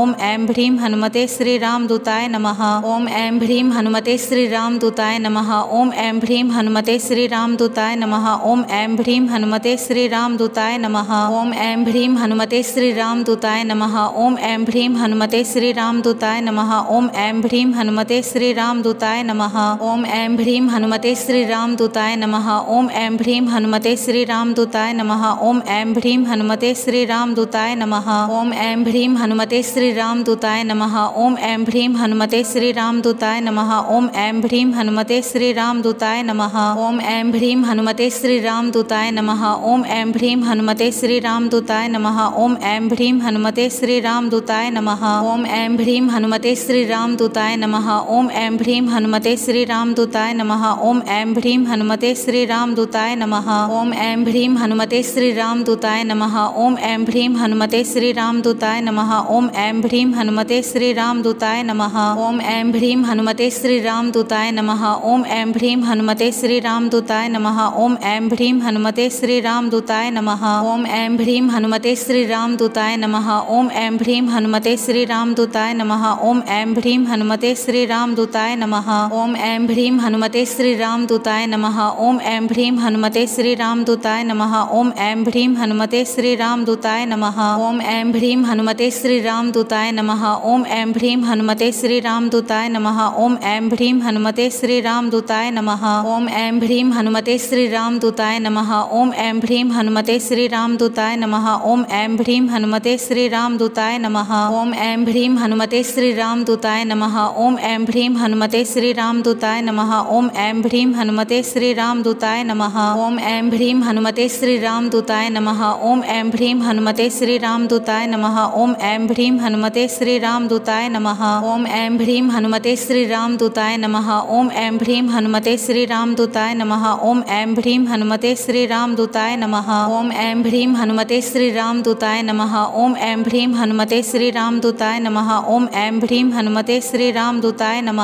ओम ऐं ह्रीं हनुमते श्रीरामदूताय नमः ओम ऐं ह्रीं हनुमते श्रीरामदूताय नमः ओम ऐं ह्रीं हनुमते श्रीरामदूताय नमः ओम ऐं ह्रीं हनुमते श्रीरामदूताय दूताय नमः ओम ऐं भ्रीं हनुमते श्री राम दूताय नमः ओम ऐं भ्रीं हनुमते श्री राम दूताय नमः ओम ऐं भ्रीं हनुमते श्री राम दूताय नमः ओम ऐं भ्रीं हनुमते श्री राम दूताय नमः ओम ऐं भ्रीं हनुमते श्री राम दूताय नमः ओम ऐं भ्रीं हनुमते श्री राम दूताय नमः ओम ऐं भ्रीं हनुमते श्री राम दूताय नमः ओम ऐं भ्रीं हनुमते श्री राम दूताय नमः ओम ऐं भ्रीं हनुमते श्री राम दूताय नमः ओम ऐं भ्रीं हनुमते श्री राम दूताय नमः ओम ऐं भ्रीं हनुमते हनुमते श्री राम दूताय नमः ओम ऐं भ्रीम हनुमते श्री राम दूताय नमः ओम ऐं भ्रीम हनुमते श्री राम दूताय नमः ओम ऐं भ्रीम हनुमते श्री राम दूताय नमः ओम ऐं भ्रीम हनुमते श्री राम दूताय नमः ओम ऐं भ्रीम हनुमते श्री राम दूताय नमः ओम ऐं भ्रीम हनुमते श्री राम दूताय नमः ओम ऐं भ्रीम हनुमते श्री राम दूताय नमः ओम ऐं भ्रीम हनुमते श्री राम दूताय नमः ओम ऐं भ्रीम हनुमते श्री राम दूताय नमः ओम ऐं भ्रीम हनुमते श्री राम दूताय नमः ओम ऐं ह्रीं हनुमते श्रीरामदूताय नमः ओम ऐं भ्रीं हनुमते श्रीरामदूताय नमः ओम ऐं भ्रीं हनुमते श्रीरामदूताय नमः ओम ऐं भ्रीं हनुमते श्रीरामदूताय नमः ओम ऐं भ्रीं हनुमते श्रीरामदूताय नमः ओम ऐं भ्रीं हनुमते श्रीरामदूताय नमः ओम ऐं भ्रीं हनुमते श्रीरामदूताय नमः ओम ऐं भ्रीं हनुमते श्रीरामदूताय नमः ओम ऐं भ्रीं हनुमते श्रीरामदूताय नमः ओम ऐं भ्रीं हनुमते श्रीरामदूताय नमः ओम ऐं भ्रीं हनुमते श्री दूताय नमः ओम ऐं भ्रीं हनुमते श्रीरामदूताय नमः ओम ऐं भ्रीं हनुमते श्रीरामदूताय नमः ओम ऐं भ्रीं हनुमते श्रीरामदूताय नमः ओम ऐं भ्रीं हनुमते श्रीरामदूताय नमः ओम ऐं भ्रीं हनुमते श्रीरामदूताय नमः ओम ऐं भ्रीं हनुमते श्रीरामदूताय नमः ओम ऐं भ्रीं हनुमते श्रीरामदूताय नमः ओम ऐं भ्रीं हनुमते श्रीरामदूताय नमः ओम ऐं भ्रीं हनुमते श्रीरामदूताय नमः ओम ऐं भ्रीं हनुमते श्रीरामदूताय नमः ओम ऐं ऐं ह्रीं हनुमते श्रीरामदूताय नम ओं ऐं ह्रीं हनुमते श्रीरामदूताय नम ओं ऐं ह्रीं हनुमते श्रीरामदूताय नम ओं ऐं ह्रीं हनुमते श्रीरामदूताय नम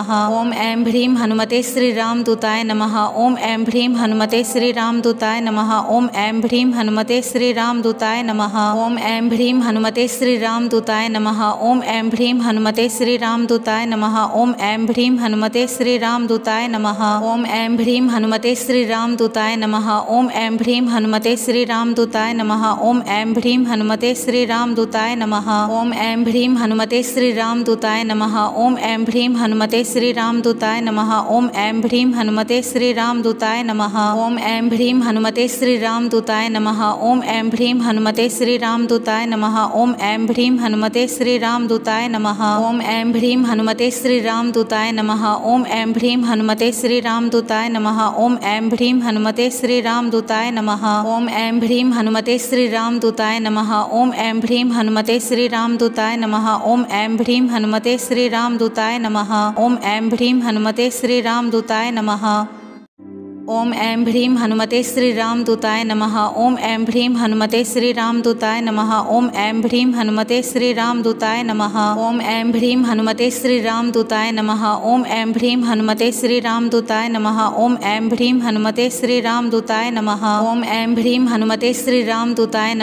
ओं ऐं ह्रीं हनुमते श्रीरामदूताय नम ओं ऐं ह्रीं हनुमते श्रीरामदूताय नम ओं ऐं ह्रीं हनुमते श्रीरामदूताय नम ओं ऐं ह्रीं हनुमते श्रीरामदूताय नम ओं ऐं ह्रीं हनुमते श्रीरामदूताय नम ओं ऐं ह्रीं हनुमते श्रीरामदूताय नम ओं ऐं ह्रीं हनुमते श्रीरामदूत दूताय नमः ओम ऐं भ्रीं हनुमते श्री राम दूताय नमः ओम ऐं भ्रीं हनुमते श्री राम दूताय नमः ओम ऐं भ्रीं हनुमते श्री राम दूताय नमः ओम ऐं भ्रीं हनुमते श्री राम दूताय नमः ओम ऐं भ्रीं हनुमते श्री राम दूताय नमः ओम ऐं भ्रीं हनुमते श्री राम दूताय नमः ओम ऐं भ्रीं हनुमते श्री राम दूताय नमः ओम ऐं भ्रीं हनुमते श्री राम दूताय नमः ओम ऐं भ्रीं हनुमते श्री राम दूताय नमः ओम ऐं भ्रीं हनुमते श्री राम दूताय नमः ओम ऐं भ्रीं हनुमते श्री राम दूताय नमः ओम ऐं भ्रीम हनुमते श्री राम दूताय नमः ओम ऐं भ्रीम हनुमते श्री राम दूताय नमः ओम ऐं भ्रीम हनुमते श्री राम दूताय नमः ओम ऐं भ्रीम हनुमते श्री राम दूताय नमः ओम ऐं ह्रीं हनुमते श्रीरामदूताय नमः ओम ऐं ह्रीं हनुमते श्रीरामदूताय नमः ओम ऐं ह्रीं हनुमते श्रीरामदूताय नमः ओम ऐं ह्रीं हनुमते श्रीरामदूताय नमः ओम ऐं ह्रीं हनुमते श्रीरामदूताय नमः ओम ऐं ह्रीं हनुमते श्रीरामदूताय नमः ओम ऐं ह्रीं हनुमते श्रीरामदूताय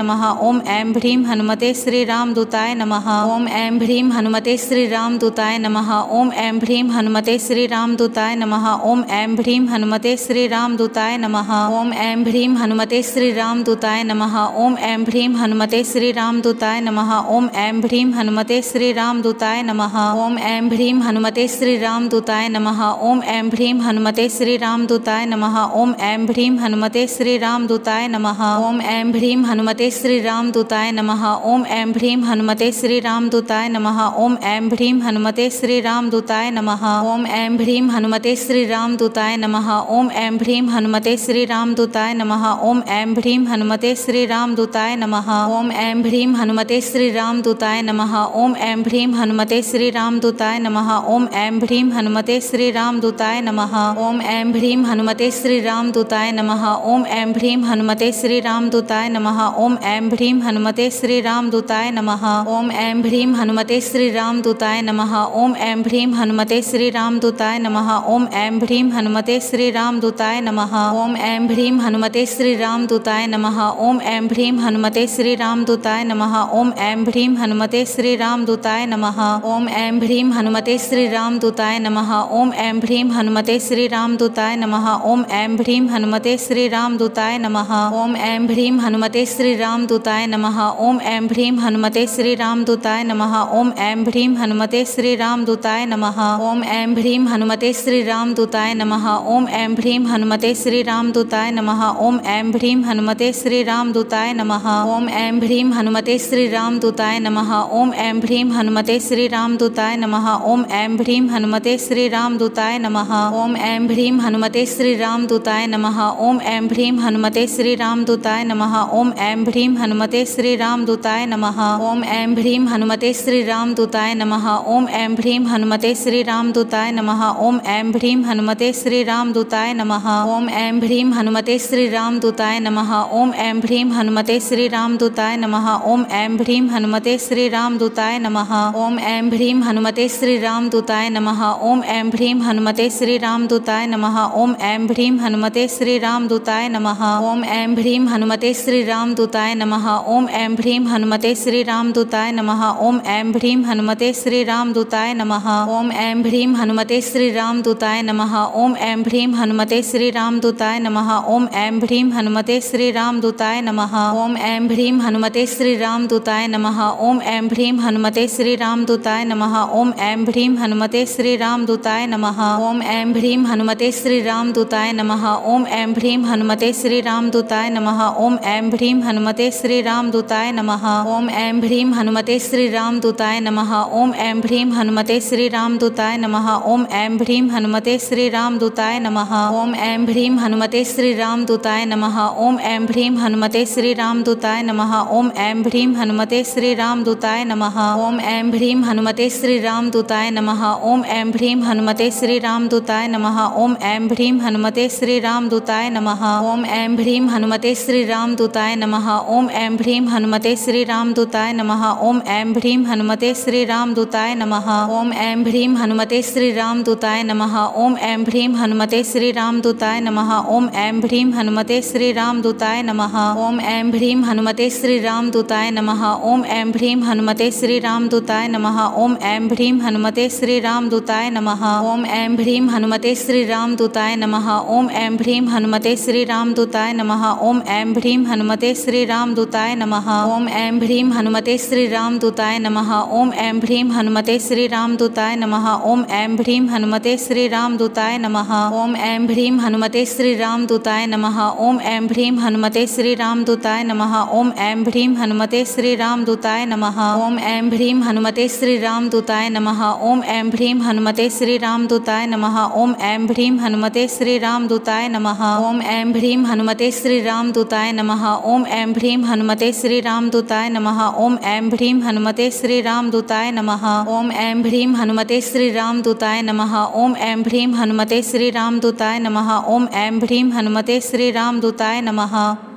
नमः ओम ऐं ह्रीं हनुमते श्रीरामदूताय नमः ओम ऐं ह्रीं हनुमते श्रीरामदूताय नमः ओम ऐं ह्रीं हनुमते श्रीरामदूताय नमः ओम ऐं ह्रीं हनुमते श्रीराम श्रीरामदूताय नमः ओम ऐं भ्रीं हनुमते श्रीरामदूताय नमः ओम ऐं भ्रीं हनुमते श्रीरामदूताय नमः ओम ऐं भ्रीं हनुमते श्रीरामदूताय नमः ओम ऐं भ्रीं हनुमते श्रीरामदूताय नमः ओम ऐं भ्रीं हनुमते श्रीरामदूताय नमः ओम ऐं भ्रीं हनुमते श्रीरामदूताय नमः ओम ऐं भ्रीं हनुमते श्रीरामदूताय नमः ओम ऐं भ्रीं हनुमते श्रीरामदूताय नमः ओम ऐं भ्रीं हनुमते श्रीरामदूताय नमः ओम ऐं भ्रीं हनुमते श्रीरामदूताय नमः ओम ऐं ह्रीं हनुमते श्रीरामदूताय नमः ओम ऐं ह्रीं हनुमते श्रीरामदूताय नमः ओम ऐं ह्रीं हनुमते श्रीरामदूताय नमः ओम ऐं ह्रीं हनुमते श्रीरामदूताय नमः ओम ऐं ह्रीं हनुमते श्रीरामदूताय नमः ओम ऐं ह्रीं हनुमते श्रीरामदूताय नमः ओम ऐं ह्रीं हनुमते श्रीरामदूताय नमः ओम ऐं ह्रीं हनुमते श्रीरामदूताय नमः ओम ऐं ह्रीं हनुमते श्रीरामदूताय नमः ओम ऐं ह्रीं हनुमते श्रीरामदूताय नमः ओम ऐं ह्रीं हनुमते श्रीरामदूताय दूताय नमः ओम ऐं भ्रीं हनुमते श्री राम दूताय नमः ओम ऐं भ्रीं हनुमते श्री राम दूताय नमः ओम ऐं भ्रीं हनुमते श्री राम दूताय नमः ओम ऐं भ्रीं हनुमते श्री राम दूताय नमः ओम ऐं भ्रीं हनुमते श्री राम दूताय नमः ओम ऐं भ्रीं हनुमते श्री राम दूताय नमः ओम ऐं भ्रीं हनुमते श्री राम दूताय नमः ओम ऐं भ्रीं हनुमते श्री राम दूताय नमः ओम ऐं भ्रीं हनुमते श्री राम दूताय नमः ओम ऐं भ्रीं हनुमते श्री राम दूताय नमः ओम ऐं भ्रीं हनुमते हनुमते श्री राम दूताय नमः ओम ऐं भ्रीं हनुमते श्री राम दूताय नमः ओम ऐं भ्रीं हनुमते श्री राम दूताय नमः ओम ऐं भ्रीं हनुमते श्री राम दूताय नमः ओम ऐं भ्रीं हनुमते श्री राम दूताय नमः ओम ऐं भ्रीं हनुमते श्री राम दूताय नमः ओम ऐं भ्रीं हनुमते श्री राम दूताय नमः ओम ऐं भ्रीं हनुमते श्री राम दूताय नमः ओम ऐं भ्रीं हनुमते श्री राम दूताय नमः ओम ऐं भ्रीं हनुमते श्री राम दूताय नमः ओम ऐं भ्रीं हनुमते श्री राम दूताय नमः ओम ऐं ह्रीं हनुमते श्रीरामदूताय नम ओं ऐं ह्रीं हनुमते श्रीरामदूताय नम ओं ऐं ह्रीं हनुमते श्रीरामदूताय नम ओं ऐं ह्रीं हनुमते श्रीरामदूताय नम ओं ऐं ह्रीं हनुमते श्रीरामदूताय नम ओं ऐं ह्रीं हनुमते श्रीरामदूताय नम ओं ऐं ह्रीं हनुमते श्रीरामदूताय नम ओं ऐं ह्रीं हनुमते श्रीरामदूताय नम ओं ऐं ह्रीं हनुमते श्रीरामदूताय नम ओं ऐं ह्रीं हनुमते श्रीरामदूताय नम ओं ऐं ह्रीं हनुमते श्री श्रीरामदूताय नमः ओम ऐं ह्रीं हनुमते श्रीरामदूताय नमः ओम ऐं ह्रीं हनुमते श्रीरामदूताय नमः ओम ऐं ह्रीं हनुमते श्रीरामदूताय नमः ओम ऐं ह्रीं हनुमते श्रीरामदूताय नमः ओम ऐं ह्रीं हनुमते श्रीरामदूताय नमः ओम ऐं ह्रीं हनुमते श्रीरामदूताय नमः ओम ऐं ह्रीं हनुमते श्रीरामदूताय नमः ओम ऐं ह्रीं हनुमते श्रीरामदूताय नमः ओम ऐं ह्रीं हनुमते श्रीरामदूताय नमः ओम ऐं ह्रीं हनुमते श्रीरामदूताय नमः ओम ऐं ऐं ह्रीं हनुमते श्रीरामदूताय नमः ओम ऐं ह्रीं हनुमते श्रीरामदूताय नमः ओम ऐं ह्रीं हनुमते श्रीरामदूताय नमः ओम ऐं ह्रीं हनुमते श्रीरामदूताय नमः ओम ऐं ह्रीं हनुमते श्रीरामदूताय नमः ओम ऐं ह्रीं हनुमते श्रीरामदूताय नमः ओम ऐं ह्रीं हनुमते श्रीरामदूताय नमः ओम ऐं ह्रीं हनुमते श्रीरामदूताय नमः ओम ऐं ह्रीं हनुमते श्रीरामदूताय नमः ओम ऐं ह्रीं हनुमते श्रीरामदूताय नमः ओम ऐं ह्रीं हनुमते श्रीरामदूत दूताय नमः ओम ऐं ह्रीं हनुमते श्री राम दूताय नमः ओम ऐं ह्रीं हनुमते श्री राम दूताय नमः ओम ऐं ह्रीं हनुमते श्री राम दूताय नमः ओम ऐं ह्रीं हनुमते श्री राम दूताय नमः ओम ऐं ह्रीं हनुमते श्री राम दूताय नमः ओम ऐं ह्रीं हनुमते श्री राम दूताय नमः ओम ऐं ह्रीं हनुमते श्री राम दूताय नमः ओम ऐं ह्रीं हनुमते श्री राम दूताय नमः ओम ऐं ह्रीं हनुमते श्री राम दूताय नमः ओम ऐं ह्रीं हनुमते श्री राम दूताय नमः ओम ऐं ह्रीं हनुमते हनुमते श्रीरामदूताय नमः ओम ऐं भ्रीं हनुमते श्रीरामदूताय नमः ओम ऐं भ्रीं हनुमते श्रीरामदूताय नमः ओम ऐं भ्रीं हनुमते श्रीरामदूताय नमः ओम ऐं भ्रीं हनुमते श्रीरामदूताय नमः ओम ऐं भ्रीं हनुमते श्रीरामदूताय नमः ओम ऐं भ्रीं हनुमते श्रीरामदूताय नमः ओम ऐं भ्रीं हनुमते श्रीरामदूताय नमः ओम ऐं भ्रीं हनुमते श्रीरामदूताय नमः ओम ऐं भ्रीं हनुमते श्रीरामदूताय नमः ओम ऐं भ्रीं हनुमते श्रीरामदूताय नमः ओम ऐं ह्रीं हनुमते श्रीरामदूताय नमः ओम ऐं ह्रीं हनुमते श्रीरामदूताय नमः